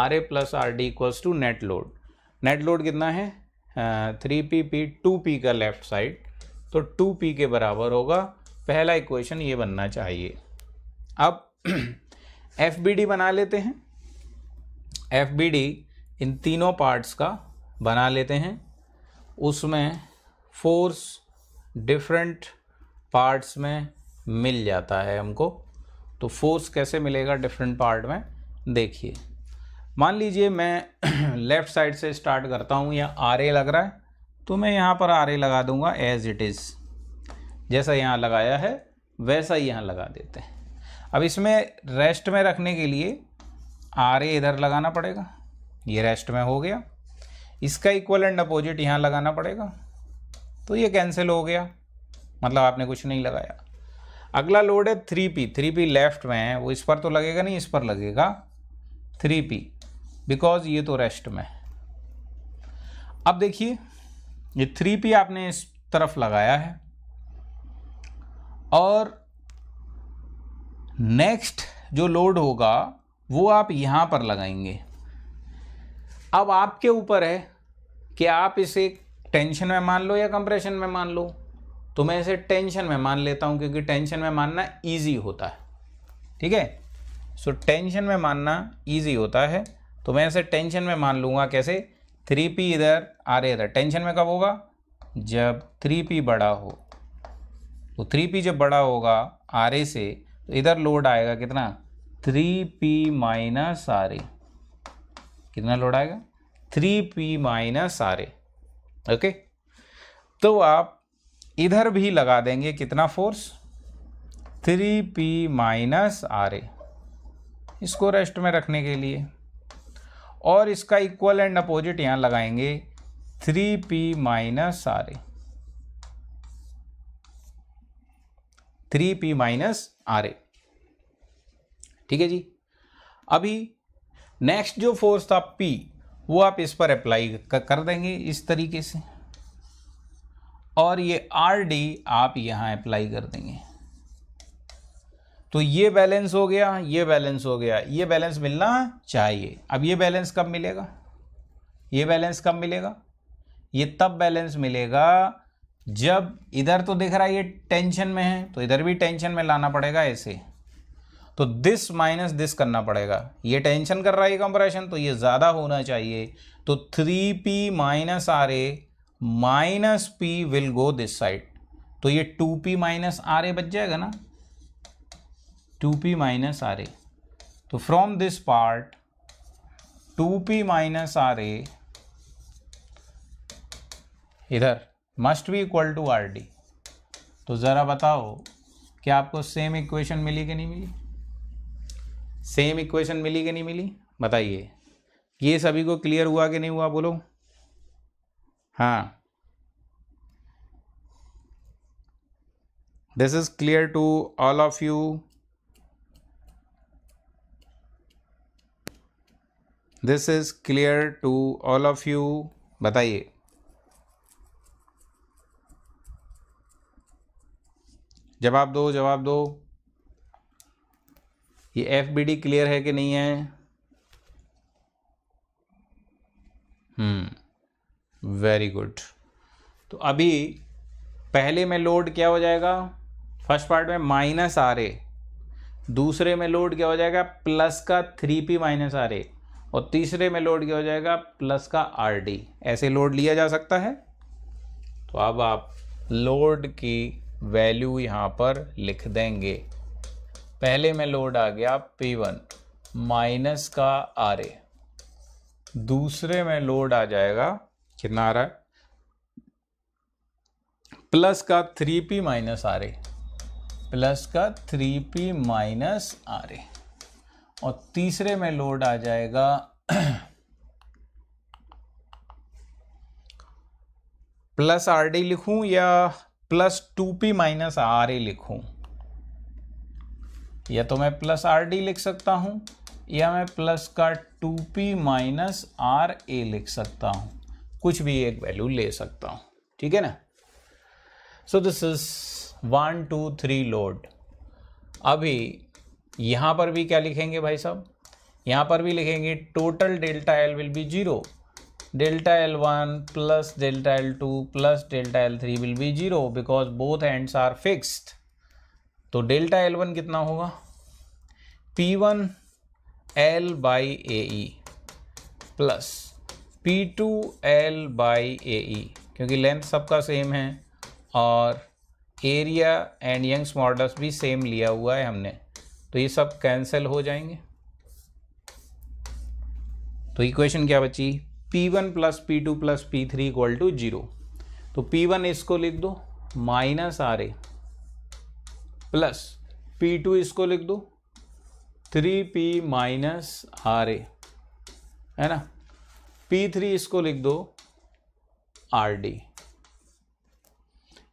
R A plus R D equals to net load net load कितना है three P P two P का लेफ्ट साइड तो टू पी के बराबर होगा पहला इक्वेशन ये बनना चाहिए अब एफ बी डी बना लेते हैं एफ बी डी इन तीनों पार्ट्स का बना लेते हैं उसमें फोर्स डिफरेंट पार्ट्स में मिल जाता है हमको तो फोर्स कैसे मिलेगा डिफरेंट पार्ट में देखिए मान लीजिए मैं लेफ़्ट साइड से स्टार्ट करता हूँ या आर ए लग रहा है तो मैं यहाँ पर आर ए लगा दूँगा एज इट इज़ जैसा यहाँ लगाया है वैसा ही यहाँ लगा देते हैं अब इसमें रेस्ट में रखने के लिए आर ए इधर लगाना पड़ेगा ये रेस्ट में हो गया इसका इक्वल एंड अपोजिट यहाँ लगाना पड़ेगा तो ये कैंसिल हो गया मतलब आपने कुछ नहीं लगाया अगला लोड है three P three P left में है वो इस पर तो लगेगा नहीं इस पर लगेगा थ्री पी बिकॉज ये तो रेस्ट में है अब देखिए ये थ्री पी आपने इस तरफ लगाया है और नेक्स्ट जो लोड होगा वो आप यहाँ पर लगाएंगे अब आपके ऊपर है कि आप इसे टेंशन में मान लो या कंप्रेशन में मान लो तो मैं इसे टेंशन में मान लेता हूँ क्योंकि टेंशन में मानना ईजी होता है ठीक है सो टेंशन में मानना ईजी होता है तो मैं इसे टेंशन में मान लूंगा कैसे थ्री पी इधर आ रहे इधर टेंशन में कब होगा जब थ्री पी बड़ा हो तो थ्री पी जब बड़ा होगा आर ए से तो इधर लोड आएगा कितना three P minus R A कितना लोड आएगा three P minus R A okay तो आप इधर भी लगा देंगे कितना force three P minus R A इसको रेस्ट में रखने के लिए और इसका इक्वल एंड अपोजिट यहाँ लगाएंगे three P minus R A three P minus R A ठीक है जी अभी नेक्स्ट जो फोर्स था पी वो आप इस पर अप्लाई कर देंगे इस तरीके से और ये आर डी आप यहाँ अप्लाई कर देंगे तो ये बैलेंस हो गया ये बैलेंस हो गया ये बैलेंस मिलना चाहिए अब ये बैलेंस कब मिलेगा ये बैलेंस कब मिलेगा ये तब बैलेंस मिलेगा जब इधर तो दिख रहा है ये टेंशन में है तो इधर भी टेंशन में लाना पड़ेगा ऐसे तो दिस माइनस दिस करना पड़ेगा ये टेंशन कर रहा है कंप्रेशन तो ये ज़्यादा होना चाहिए तो three P minus R A minus P will go this side तो ये two P minus R A बच जाएगा ना two P minus R A तो from this part two P minus R A इधर must be equal to R D तो ज़रा बताओ कि आपको सेम इक्वेशन मिली कि नहीं मिली सेम इक्वेशन मिली कि नहीं मिली बताइए ये सभी को क्लियर हुआ कि नहीं हुआ बोलो हाँ this is clear to all of you this is clear to all of you बताइए जवाब दो जवाब दो ये एफ बी डी क्लियर है कि नहीं है हम्म hmm. वेरी गुड तो अभी पहले में लोड क्या हो जाएगा फर्स्ट पार्ट में माइनस आर ए दूसरे में लोड क्या हो जाएगा प्लस का three P minus R A और तीसरे में लोड क्या हो जाएगा प्लस का आर डी ऐसे लोड लिया जा सकता है तो अब आप लोड की वैल्यू यहाँ पर लिख देंगे पहले में लोड आ गया पी वन माइनस का आर ए दूसरे में लोड आ जाएगा कितना आ रहा है प्लस का three P minus R A plus का three P minus R A और तीसरे में लोड आ जाएगा प्लस आर डी लिखूं या plus two P minus R A लिखूं या तो मैं प्लस आर डी लिख सकता हूं या मैं प्लस का two P minus R A लिख सकता हूं कुछ भी एक वैल्यू ले सकता हूं ठीक है ना so this is one two three load अभी यहां पर भी क्या लिखेंगे भाई साहब यहां पर भी लिखेंगे total delta L will be zero delta plus delta L two plus delta L three will be zero because both ends are fixed तो एल वन कितना होगा P one L by A plus P two L by A E क्योंकि लेंथ सबका सेम है और एरिया एंड यंग्स मॉडल्स भी सेम लिया हुआ है हमने तो ये सब कैंसिल हो जाएंगे तो इक्वेशन क्या बची P one plus P two plus P three equal to zero तो पी वन इसको लिख दो minus R A plus P two इसको लिख दो three P minus R A है ना P3 इसको लिख दो आर डी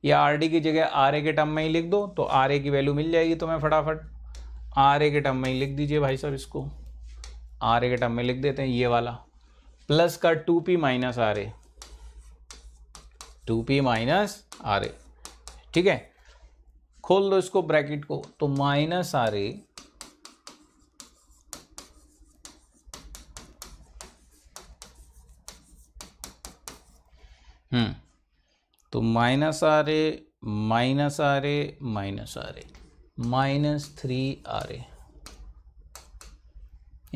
या आर डी की जगह आर ए के टर्म में ही लिख दो तो आर ए की वैल्यू मिल जाएगी तो मैं फटाफट आर ए के टर्म में ही लिख दीजिए भाई साहब इसको आर ए के टर्म में लिख देते हैं ये वाला प्लस का two P minus R A two P minus R A ठीक है खोल दो इसको ब्रैकेट को तो माइनस आर ए तो minus R A minus R A minus R A minus three R A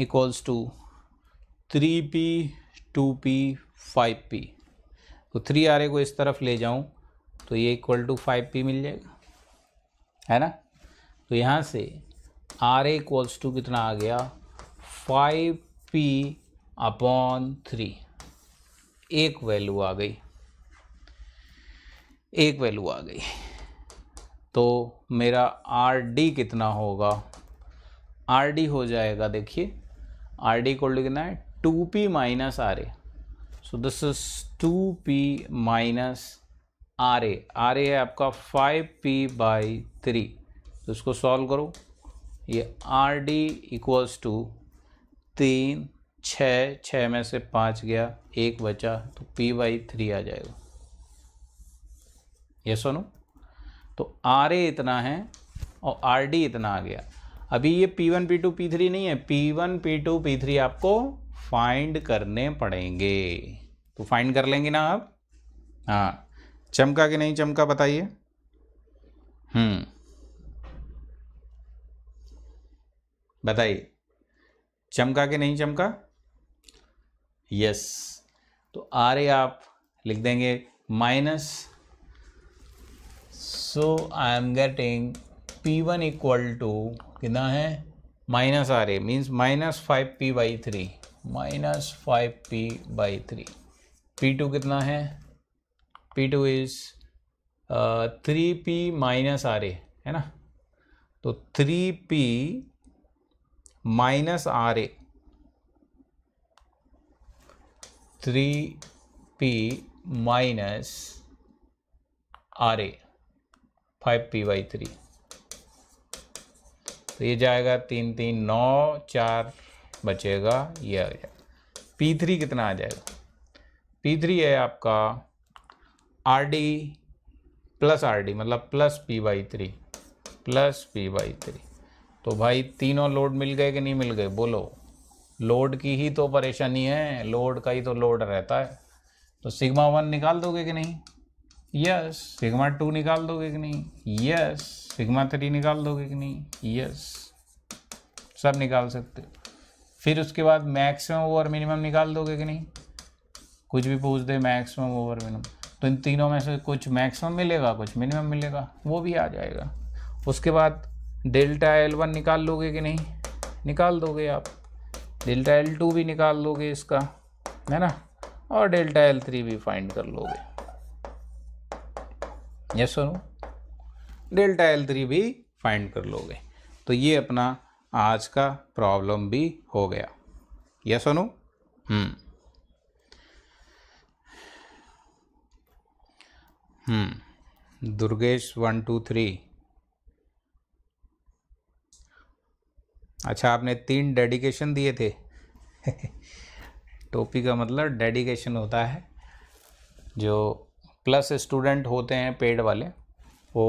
equals to three P two P five P तो थ्री आर ए को इस तरफ ले जाऊं तो ये इक्वल टू फाइव पी मिल जाएगा है ना तो यहाँ से आर एक्वल्स टू कितना आ गया फाइव पी अपॉन थ्री एक वैल्यू आ गई एक वैल्यू आ गई तो मेरा आर डी कितना होगा आर डी हो जाएगा देखिए आर डी कोल्ड कितना है two P minus R A so this is two P minus R A R A है आपका फाइव पी बाई थ्री तो इसको सॉल्व करो ये आर डी इक्वल्स टू तीन छः छः में से पाँच गया एक बचा तो पी बाई थ्री आ जाएगा ये सुनो तो आर ए इतना है और आर डी इतना आ गया अभी ये P one P two P three नहीं है P one P two P three आपको फाइंड करने पड़ेंगे तो फाइंड कर लेंगे ना आप हाँ चमका कि नहीं चमका बताइए हम्म बताइए चमका कि नहीं चमका यस तो आर ए आप लिख देंगे minus so I am getting P one equal to कितना है minus R A means minus five P by three minus five P by three P two कितना है P two is three P minus R A है ना तो three P minus R A three P minus R A five P by three तो ये जाएगा तीन तीन नौ चार बचेगा ये आ जाएगा पी थ्री कितना आ जाएगा पी थ्री है आपका R D plus R D मतलब plus P by three plus P by three तो भाई तीनों लोड मिल गए कि नहीं मिल गए बोलो लोड की ही तो परेशानी है लोड का ही तो लोड रहता है तो सिग्मा वन निकाल दोगे कि नहीं यस सिग्मा टू निकाल दोगे कि नहीं यस सिग्मा थ्री निकाल दोगे कि नहीं यस सब निकाल सकते हो फिर उसके बाद मैक्सिमम ओवर मिनिमम निकाल दोगे कि नहीं कुछ भी पूछ दे मैक्सिमम ओवर मिनिमम तो इन तीनों में से कुछ मैक्सिमम मिलेगा कुछ मिनिमम मिलेगा वो भी आ जाएगा उसके बाद डेल्टा एल वन निकाल लोगे कि नहीं निकाल दोगे आप डेल्टा एल टू भी निकाल लोगे इसका है ना और डेल्टा एल थ्री भी फाइंड कर लोगे यस और डेल्टा एल थ्री भी फाइंड कर लोगे तो ये अपना आज का प्रॉब्लम भी हो गया यस और hmm hmm Durgesh one two three अच्छा आपने तीन डेडिकेशन दिए थे टोपी का मतलब डेडिकेशन होता है जो प्लस स्टूडेंट होते हैं पेड वाले वो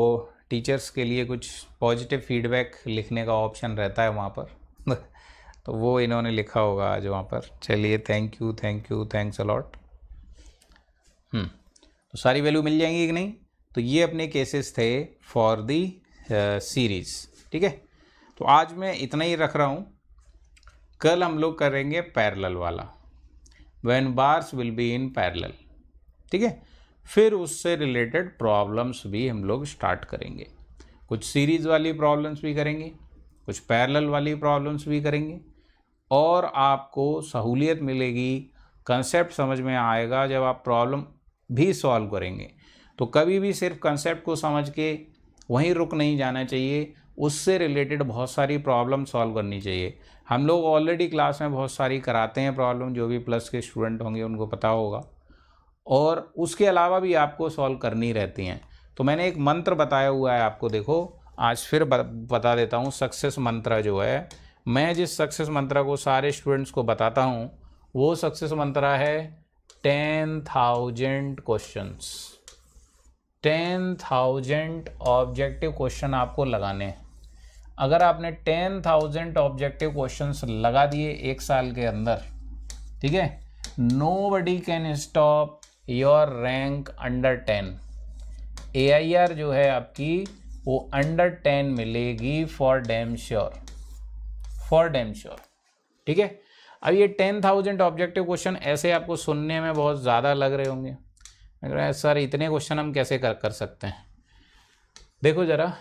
टीचर्स के लिए कुछ पॉजिटिव फीडबैक लिखने का ऑप्शन रहता है वहाँ पर तो वो इन्होंने लिखा होगा आज वहाँ पर चलिए thank you thank you thanks a lot तो सारी वैल्यू मिल जाएंगी कि नहीं तो ये अपने केसेस थे फॉर दी सीरीज़ ठीक है तो आज मैं इतना ही रख रहा हूँ कल हम लोग करेंगे पैरल वाला when bars will be in parallel ठीक है फिर उससे रिलेटेड प्रॉब्लम्स भी हम लोग स्टार्ट करेंगे कुछ सीरीज वाली प्रॉब्लम्स भी करेंगे कुछ पैरेलल वाली प्रॉब्लम्स भी करेंगे और आपको सहूलियत मिलेगी कंसेप्ट समझ में आएगा जब आप प्रॉब्लम भी सॉल्व करेंगे तो कभी भी सिर्फ कंसेप्ट को समझ के वहीं रुक नहीं जाना चाहिए उससे रिलेटेड बहुत सारी प्रॉब्लम सॉल्व करनी चाहिए हम लोग ऑलरेडी क्लास में बहुत सारी कराते हैं प्रॉब्लम जो भी प्लस के स्टूडेंट होंगे उनको पता होगा और उसके अलावा भी आपको सॉल्व करनी रहती हैं तो मैंने एक मंत्र बताया हुआ है आपको देखो आज फिर बता देता हूँ सक्सेस मंत्र जो है मैं जिस सक्सेस मंत्र को सारे स्टूडेंट्स को बताता हूँ वो सक्सेस मंत्र है ten thousand question ten thousand objective question आपको लगाने अगर आपने टेन थाउजेंड ऑब्जेक्टिव क्वेश्चन लगा दिए एक साल के अंदर ठीक है nobody can stop your rank under ten A I R जो है आपकी वो अंडर टेन मिलेगी for damn sure for damn sure ठीक है अब ये टेन थाउजेंड ऑब्जेक्टिव क्वेश्चन ऐसे आपको सुनने में बहुत ज़्यादा लग रहे होंगे सर इतने क्वेश्चन हम कैसे कर कर सकते हैं देखो ज़रा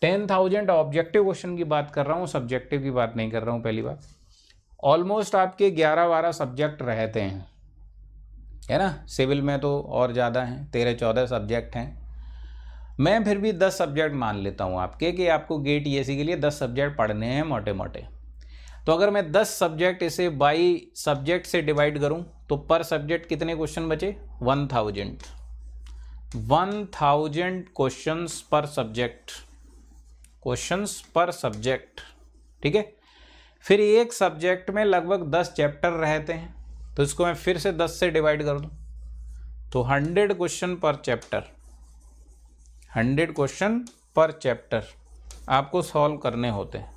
टेन थाउजेंड ऑब्जेक्टिव क्वेश्चन की बात कर रहा हूँ सब्जेक्टिव की बात नहीं कर रहा हूँ पहली बात ऑलमोस्ट आपके ग्यारह बारह सब्जेक्ट रहते हैं है ना सिविल में तो और ज़्यादा हैं तेरह चौदह सब्जेक्ट हैं मैं फिर भी दस सब्जेक्ट मान लेता हूँ आपके कि आपको गेट ई e के लिए दस सब्जेक्ट पढ़ने हैं मोटे मोटे तो अगर मैं दस सब्जेक्ट इसे बाई सब्जेक्ट से डिवाइड करूँ तो पर सब्जेक्ट कितने क्वेश्चन बचे one thousand one thousand question पर सब्जेक्ट क्वेश्चन पर सब्जेक्ट ठीक है फिर एक सब्जेक्ट में लगभग दस चैप्टर रहते हैं तो इसको मैं फिर से दस से डिवाइड कर दूँ तो हंड्रेड क्वेश्चन पर चैप्टर हंड्रेड क्वेश्चन पर चैप्टर आपको सॉल्व करने होते हैं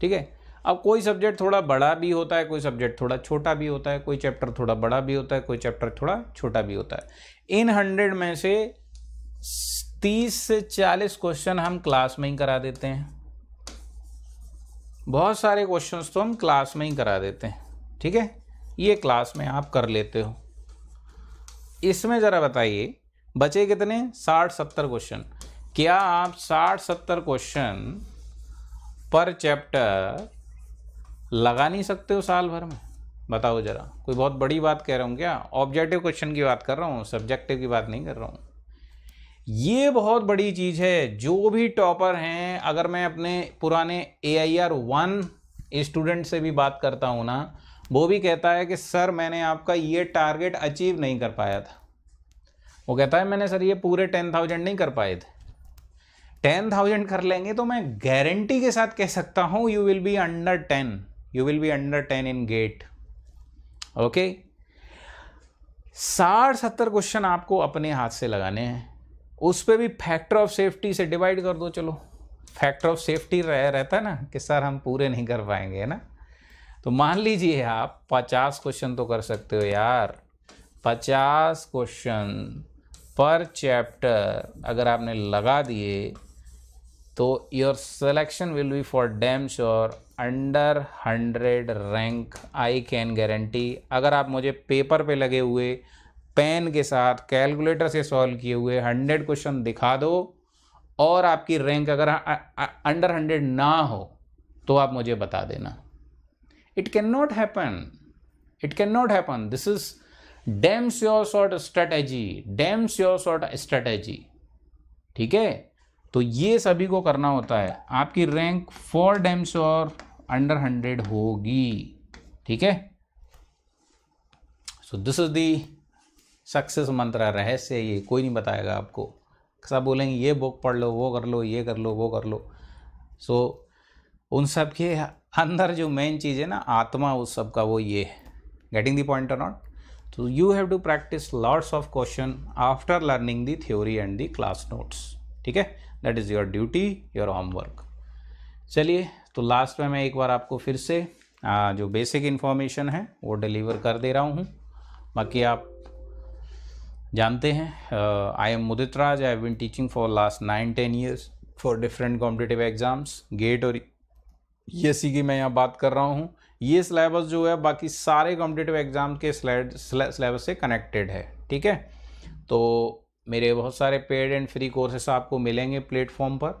ठीक है अब कोई सब्जेक्ट थोड़ा बड़ा भी होता है कोई सब्जेक्ट थोड़ा छोटा भी होता है कोई चैप्टर थोड़ा बड़ा भी होता है कोई चैप्टर थोड़ा छोटा भी होता है इन हंड्रेड में से तीस से चालीस क्वेश्चन हम क्लास में ही करा देते हैं बहुत सारे क्वेश्चंस तो हम क्लास में ही करा देते हैं ठीक है ये क्लास में आप कर लेते हो इसमें ज़रा बताइए बचे कितने साठ सत्तर क्वेश्चन क्या आप साठ सत्तर क्वेश्चन पर चैप्टर लगा नहीं सकते हो साल भर में बताओ ज़रा कोई बहुत बड़ी बात कह रहा हूँ क्या ऑब्जेक्टिव क्वेश्चन की बात कर रहा हूँ सब्जेक्टिव की बात नहीं कर रहा हूँ ये बहुत बड़ी चीज़ है जो भी टॉपर हैं अगर मैं अपने पुराने A I R one student से भी बात करता हूँ ना वो भी कहता है कि सर मैंने आपका ये टारगेट अचीव नहीं कर पाया था वो कहता है मैंने सर ये पूरे टेन थाउजेंड नहीं कर पाए थे टेन थाउजेंड कर लेंगे तो मैं गारंटी के साथ कह सकता हूँ you will be under ten you will be under ten in GATE okay साठ सत्तर क्वेश्चन आपको अपने हाथ से लगाने हैं उस पर भी फैक्टर ऑफ सेफ्टी से डिवाइड कर दो चलो फैक्टर ऑफ सेफ्टी रह रहता है ना कि सर हम पूरे नहीं कर पाएंगे है ना तो मान लीजिए आप पचास क्वेश्चन तो कर सकते हो यार पचास क्वेश्चन पर चैप्टर अगर आपने लगा दिए तो your selection will be for damn sure under hundred rank I can guarantee अगर आप मुझे पेपर पे लगे हुए पेन के साथ कैलकुलेटर से सॉल्व किए हुए हंड्रेड क्वेश्चन दिखा दो और आपकी रैंक अगर अंडर हंड्रेड ना हो तो आप मुझे बता देना It cannot happen. It cannot happen. This is damn sure sort of strategy. Damn sure sort of strategy. ठीक है तो ये सभी को करना होता है आपकी rank for damns sure under hundred होगी ठीक है so this is the success मंत्र रहस्य ये कोई नहीं बताएगा आपको सब बोलेंगे ये बुक पढ़ लो वो कर लो ये कर लो वो कर लो सो so, उन सब के अंदर जो मेन चीज़ है ना आत्मा उस सब का वो ये है getting the point on not तो you have to practice loads of question after learning the theory and the class notes ठीक है that is your duty your homework चलिए तो लास्ट में मैं एक बार आपको फिर से आ, जो बेसिक इन्फॉर्मेशन है वो डिलीवर कर दे रहा हूँ बाकी आप जानते हैं I am Mudit Raj I have been teaching for last nine ten years for different competitive exams GATE और यूपीएससी की मैं यहाँ बात कर रहा हूँ ये सिलेबस जो है बाकी सारे कॉम्पिटेटिव एग्जाम के सिलेबस से कनेक्टेड है ठीक है तो मेरे बहुत सारे पेड एंड फ्री कोर्सेस आपको मिलेंगे प्लेटफॉर्म पर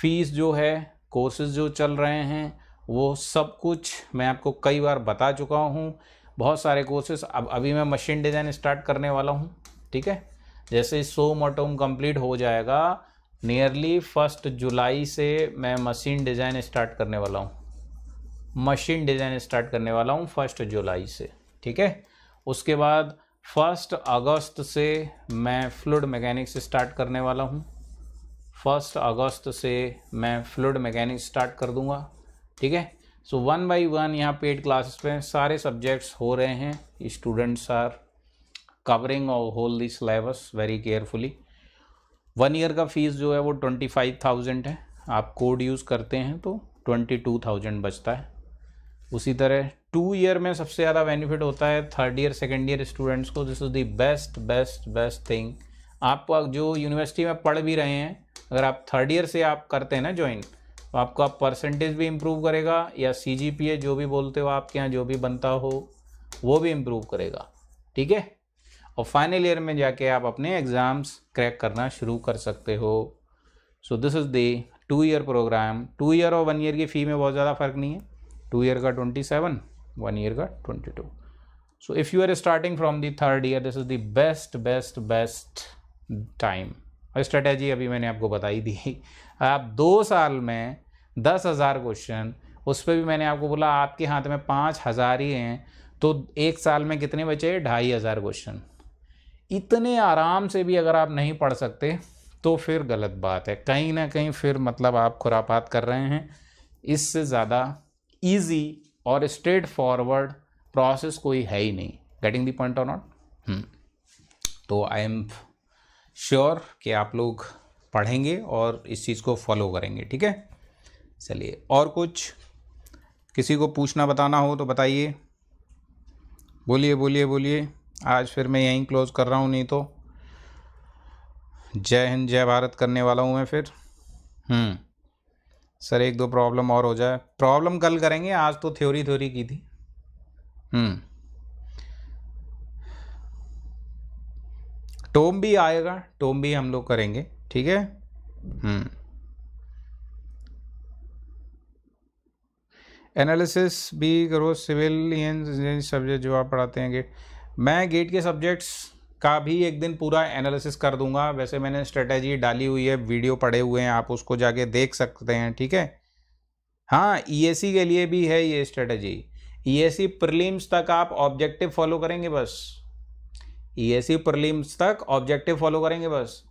फीस जो है कोर्सेज जो चल रहे हैं वो सब कुछ मैं आपको कई बार बता चुका हूँ बहुत सारे कोर्सेस अब अभी मैं मशीन डिज़ाइन स्टार्ट करने वाला हूँ ठीक है जैसे सो मोटोम कंप्लीट हो जाएगा नियरली फर्स्ट जुलाई से मैं मशीन डिज़ाइन स्टार्ट करने वाला हूँ मशीन डिज़ाइन स्टार्ट करने वाला हूँ फर्स्ट जुलाई से ठीक है उसके बाद फर्स्ट अगस्त से मैं फ्लूड मैकेनिक्स स्टार्ट करने वाला हूँ फर्स्ट अगस्त से मैं फ्लूड मैकेनिक्स स्टार्ट कर दूंगा ठीक है सो वन बाय वन यहाँ पेड क्लासेस पे सारे सब्जेक्ट्स हो रहे हैं स्टूडेंट्स आर कवरिंग और whole the syllabus very carefully one year का फीस जो है वो ट्वेंटी फाइव थाउजेंड है आप कोड यूज़ करते हैं तो ट्वेंटी टू थाउजेंड बचता है उसी तरह टू ईयर में सबसे ज़्यादा बेनिफिट होता है third year second year students को this is the best best best thing आप जो यूनिवर्सिटी में पढ़ भी रहे हैं अगर आप थर्ड ईयर से आप करते हैं ना ज्वाइन तो आपका परसेंटेज भी इम्प्रूव करेगा या सी जो भी बोलते हो आपके यहाँ जो भी बनता हो वो भी इम्प्रूव करेगा ठीक है और फाइनल ईयर में जाके आप अपने एग्ज़ाम्स क्रैक करना शुरू कर सकते हो so this is the two year program two year और वन ईयर की फ़ी में बहुत ज़्यादा फ़र्क नहीं है टू ईयर का ट्वेंटी सेवन वन ईयर का twenty two so if you are starting from the third year this is the best best best time और स्ट्रेटेजी अभी मैंने आपको बताई दी आप दो साल में दस हज़ार क्वेश्चन उस पर भी मैंने आपको बोला आपके हाथ में पाँच हज़ार ही हैं तो एक साल में कितने बचे ढाई हज़ार क्वेश्चन इतने आराम से भी अगर आप नहीं पढ़ सकते तो फिर गलत बात है कहीं ना कहीं फिर मतलब आप खुरापात कर रहे हैं इससे ज़्यादा ईजी और स्ट्रेट फॉरवर्ड प्रोसेस कोई है ही नहीं गेटिंग दी पॉइंट और नॉट तो आई एम श्योर कि आप लोग पढ़ेंगे और इस चीज़ को फॉलो करेंगे ठीक है चलिए और कुछ किसी को पूछना बताना हो तो बताइए बोलिए बोलिए बोलिए आज फिर मैं यहीं क्लोज़ कर रहा हूँ नहीं तो जय हिंद जय भारत करने वाला हूँ मैं फिर हम्म। सर एक दो प्रॉब्लम और हो जाए प्रॉब्लम कल करेंगे आज तो थ्योरी थ्योरी की थी हम्म टोम भी आएगा टोम भी हम लोग करेंगे ठीक है हम्म एनालिसिस भी करो सिविल सब्जेक्ट जो आप पढ़ाते हैं मैं गेट के सब्जेक्ट्स का भी एक दिन पूरा एनालिसिस कर दूंगा वैसे मैंने स्ट्रेटेजी डाली हुई है वीडियो पड़े हुए हैं आप उसको जाके देख सकते हैं ठीक है हाँ ई e के लिए भी है ये स्ट्रेटेजी ई प्रीलिम्स तक आप ऑब्जेक्टिव फॉलो करेंगे बस ई e प्रीलिम्स तक ऑब्जेक्टिव फॉलो करेंगे बस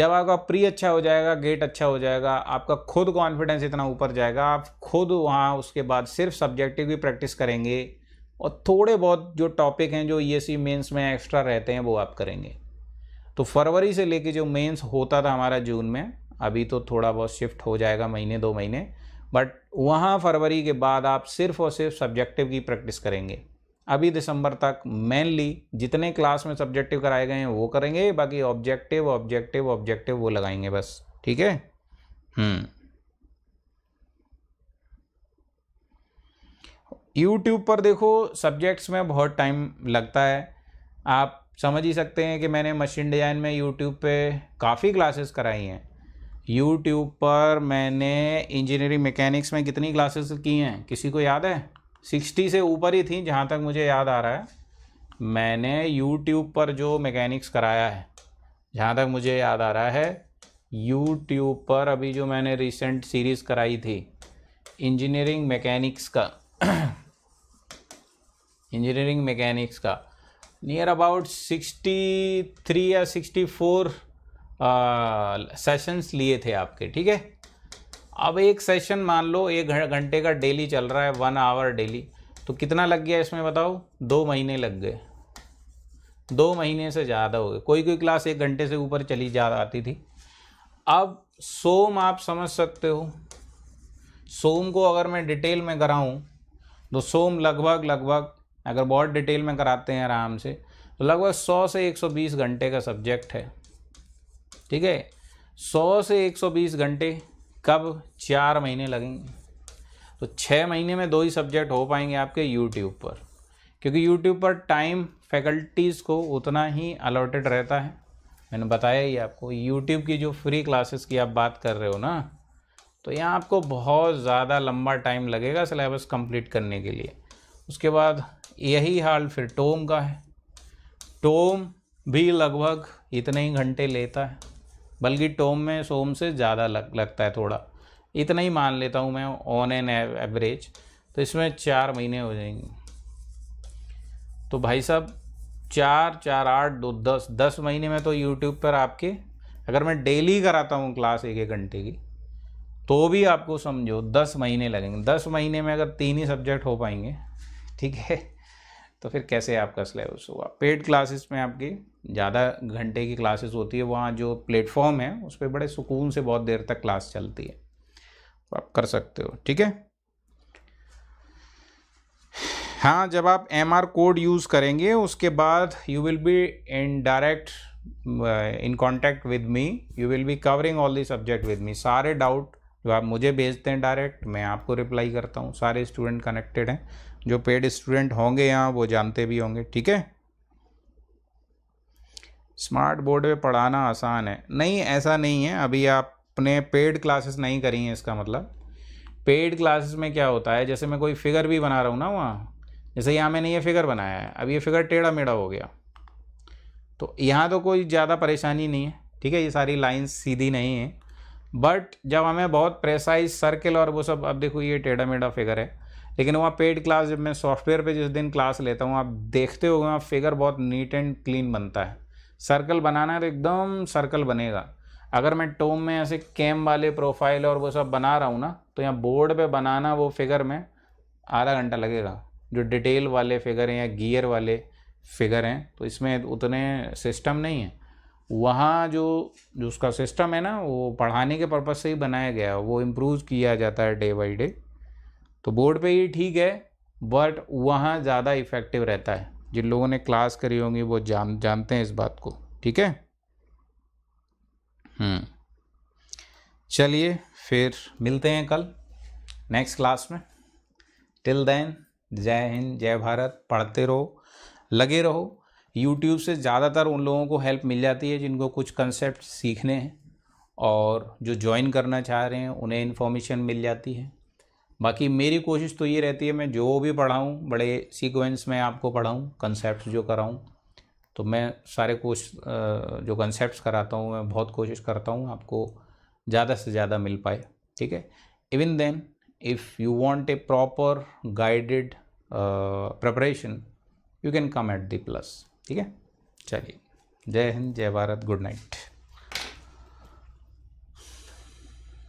जब आपका प्री अच्छा हो जाएगा गेट अच्छा हो जाएगा आपका खुद कॉन्फिडेंस इतना ऊपर जाएगा आप खुद वहाँ उसके बाद सिर्फ सब्जेक्टिव ही प्रैक्टिस करेंगे और थोड़े बहुत जो टॉपिक हैं जो ई e मेंस e में एक्स्ट्रा रहते हैं वो आप करेंगे तो फरवरी से लेके जो मेंस होता था हमारा जून में अभी तो थोड़ा बहुत शिफ्ट हो जाएगा महीने दो महीने बट वहाँ फरवरी के बाद आप सिर्फ और सिर्फ सब्जेक्टिव की प्रैक्टिस करेंगे अभी दिसंबर तक मेनली जितने क्लास में सब्जेक्टिव कराए गए हैं वो करेंगे बाकी ऑब्जेक्टिव ऑब्जेक्टिव ऑब्जेक्टिव वो लगाएंगे बस ठीक है हम्म यूट्यूब पर देखो सब्जेक्ट्स में बहुत टाइम लगता है आप समझ ही सकते हैं कि मैंने मशीन डिज़ाइन में यूट्यूब पे काफ़ी क्लासेस कराई हैं यूट्यूब पर मैंने इंजीनियरिंग मैकेनिक्स में कितनी क्लासेस की हैं किसी को याद है सिक्सटी से ऊपर ही थी जहाँ तक मुझे याद आ रहा है मैंने यूट्यूब पर जो मैकेनिक्स कराया है जहाँ तक मुझे याद आ रहा है यूट्यूब पर अभी जो मैंने रिसेंट सीरीज़ कराई थी इंजीनियरिंग मैकेनिक्स का इंजीनियरिंग मैकेनिक्स का नियर अबाउट 63 या 64 सेशंस लिए थे आपके ठीक है अब एक सेशन मान लो एक घंटे का डेली चल रहा है वन आवर डेली तो कितना लग गया इसमें बताओ दो महीने लग गए दो महीने से ज़्यादा हो गए कोई कोई क्लास एक घंटे से ऊपर चली जा आती थी अब सोम आप समझ सकते हो सोम को अगर मैं डिटेल में कराऊँ तो सोम लगभग लगभग अगर बहुत डिटेल में कराते हैं आराम से तो लगभग 100 से 120 घंटे का सब्जेक्ट है ठीक है 100 से 120 घंटे कब चार महीने लगेंगे तो छः महीने में दो ही सब्जेक्ट हो पाएंगे आपके यूट्यूब पर क्योंकि यूट्यूब पर टाइम फैकल्टीज़ को उतना ही अलॉटेड रहता है मैंने बताया ही आपको यूट्यूब की जो फ्री क्लासेस की आप बात कर रहे हो ना तो यहाँ आपको बहुत ज़्यादा लंबा टाइम लगेगा सिलेबस कंप्लीट करने के लिए उसके बाद यही हाल फिर टोम का है टोम भी लगभग इतने ही घंटे लेता है बल्कि टोम में सोम से ज़्यादा लग लगता है थोड़ा इतना ही मान लेता हूँ मैं ऑन एन एवरेज तो इसमें चार महीने हो जाएंगे तो भाई साहब चार चार आठ दो दस दस महीने में तो यूट्यूब पर आपके अगर मैं डेली कराता हूँ क्लास एक एक घंटे की तो भी आपको समझो दस महीने लगेंगे दस महीने में अगर तीन ही सब्जेक्ट हो पाएंगे ठीक है तो फिर कैसे आपका सिलेबस होगा पेड क्लासेस में आपकी ज़्यादा घंटे की क्लासेस होती है वहाँ जो प्लेटफॉर्म है उस पर बड़े सुकून से बहुत देर तक क्लास चलती है तो आप कर सकते हो ठीक है हाँ जब आप एम आर कोड यूज़ करेंगे उसके बाद you will be in direct in contact with me you will be covering all the subject with me सारे डाउट जो आप मुझे भेजते हैं डायरेक्ट मैं आपको रिप्लाई करता हूँ सारे स्टूडेंट कनेक्टेड हैं जो पेड स्टूडेंट होंगे यहाँ वो जानते भी होंगे ठीक है स्मार्ट बोर्ड पे पढ़ाना आसान है नहीं ऐसा नहीं है अभी आपने पेड क्लासेस नहीं करी हैं इसका मतलब पेड क्लासेस में क्या होता है जैसे मैं कोई फिगर भी बना रहा हूँ ना वहाँ जैसे यहाँ मैंने ये फिगर बनाया है अब ये फिगर टेढ़ा मेढ़ा हो गया तो यहाँ तो कोई ज़्यादा परेशानी नहीं है ठीक है ये सारी लाइन्स सीधी नहीं है बट जब हमें बहुत प्रेसाइज सर्किल और वो सब अब देखो ये टेढ़ा मेढ़ा फिगर है लेकिन वहाँ पेड क्लास जब मैं सॉफ्टवेयर पे जिस दिन क्लास लेता हूँ आप देखते हो वहाँ फिगर बहुत नीट एंड क्लीन बनता है सर्कल बनाना है तो एकदम सर्कल बनेगा अगर मैं टोम में ऐसे कैम वाले प्रोफाइल और वो सब बना रहा हूँ ना तो यहाँ बोर्ड पे बनाना वो फिगर में आधा घंटा लगेगा जो डिटेल वाले फिगर हैं या गियर वाले फिगर हैं तो इसमें उतने सिस्टम नहीं है वहाँ जो जो उसका सिस्टम है ना वो पढ़ाने के पर्पज़ से ही बनाया गया वो इम्प्रूव किया जाता है डे बाई डे तो बोर्ड पे ही ठीक है बट वहाँ ज़्यादा इफ़ेक्टिव रहता है जिन लोगों ने क्लास करी होंगी वो जान जानते हैं इस बात को ठीक है हम्म। चलिए फिर मिलते हैं कल नेक्स्ट क्लास में टिल देन जय हिंद जय भारत पढ़ते रहो लगे रहो यूट्यूब से ज़्यादातर उन लोगों को हेल्प मिल जाती है जिनको कुछ कंसेप्ट सीखने हैं और जो ज्वाइन करना चाह रहे हैं उन्हें इन्फॉर्मेशन मिल जाती है बाकी मेरी कोशिश तो ये रहती है मैं जो भी पढ़ाऊँ बड़े सीक्वेंस में आपको पढ़ाऊँ कंसेप्ट जो कराऊँ तो मैं सारे कोश जो कंसेप्ट कराता हूँ मैं बहुत कोशिश करता हूँ आपको ज़्यादा से ज़्यादा मिल पाए ठीक है even then if you want a proper guided preparation you can come at the plus ठीक है चलिए जय हिंद जय भारत गुड नाइट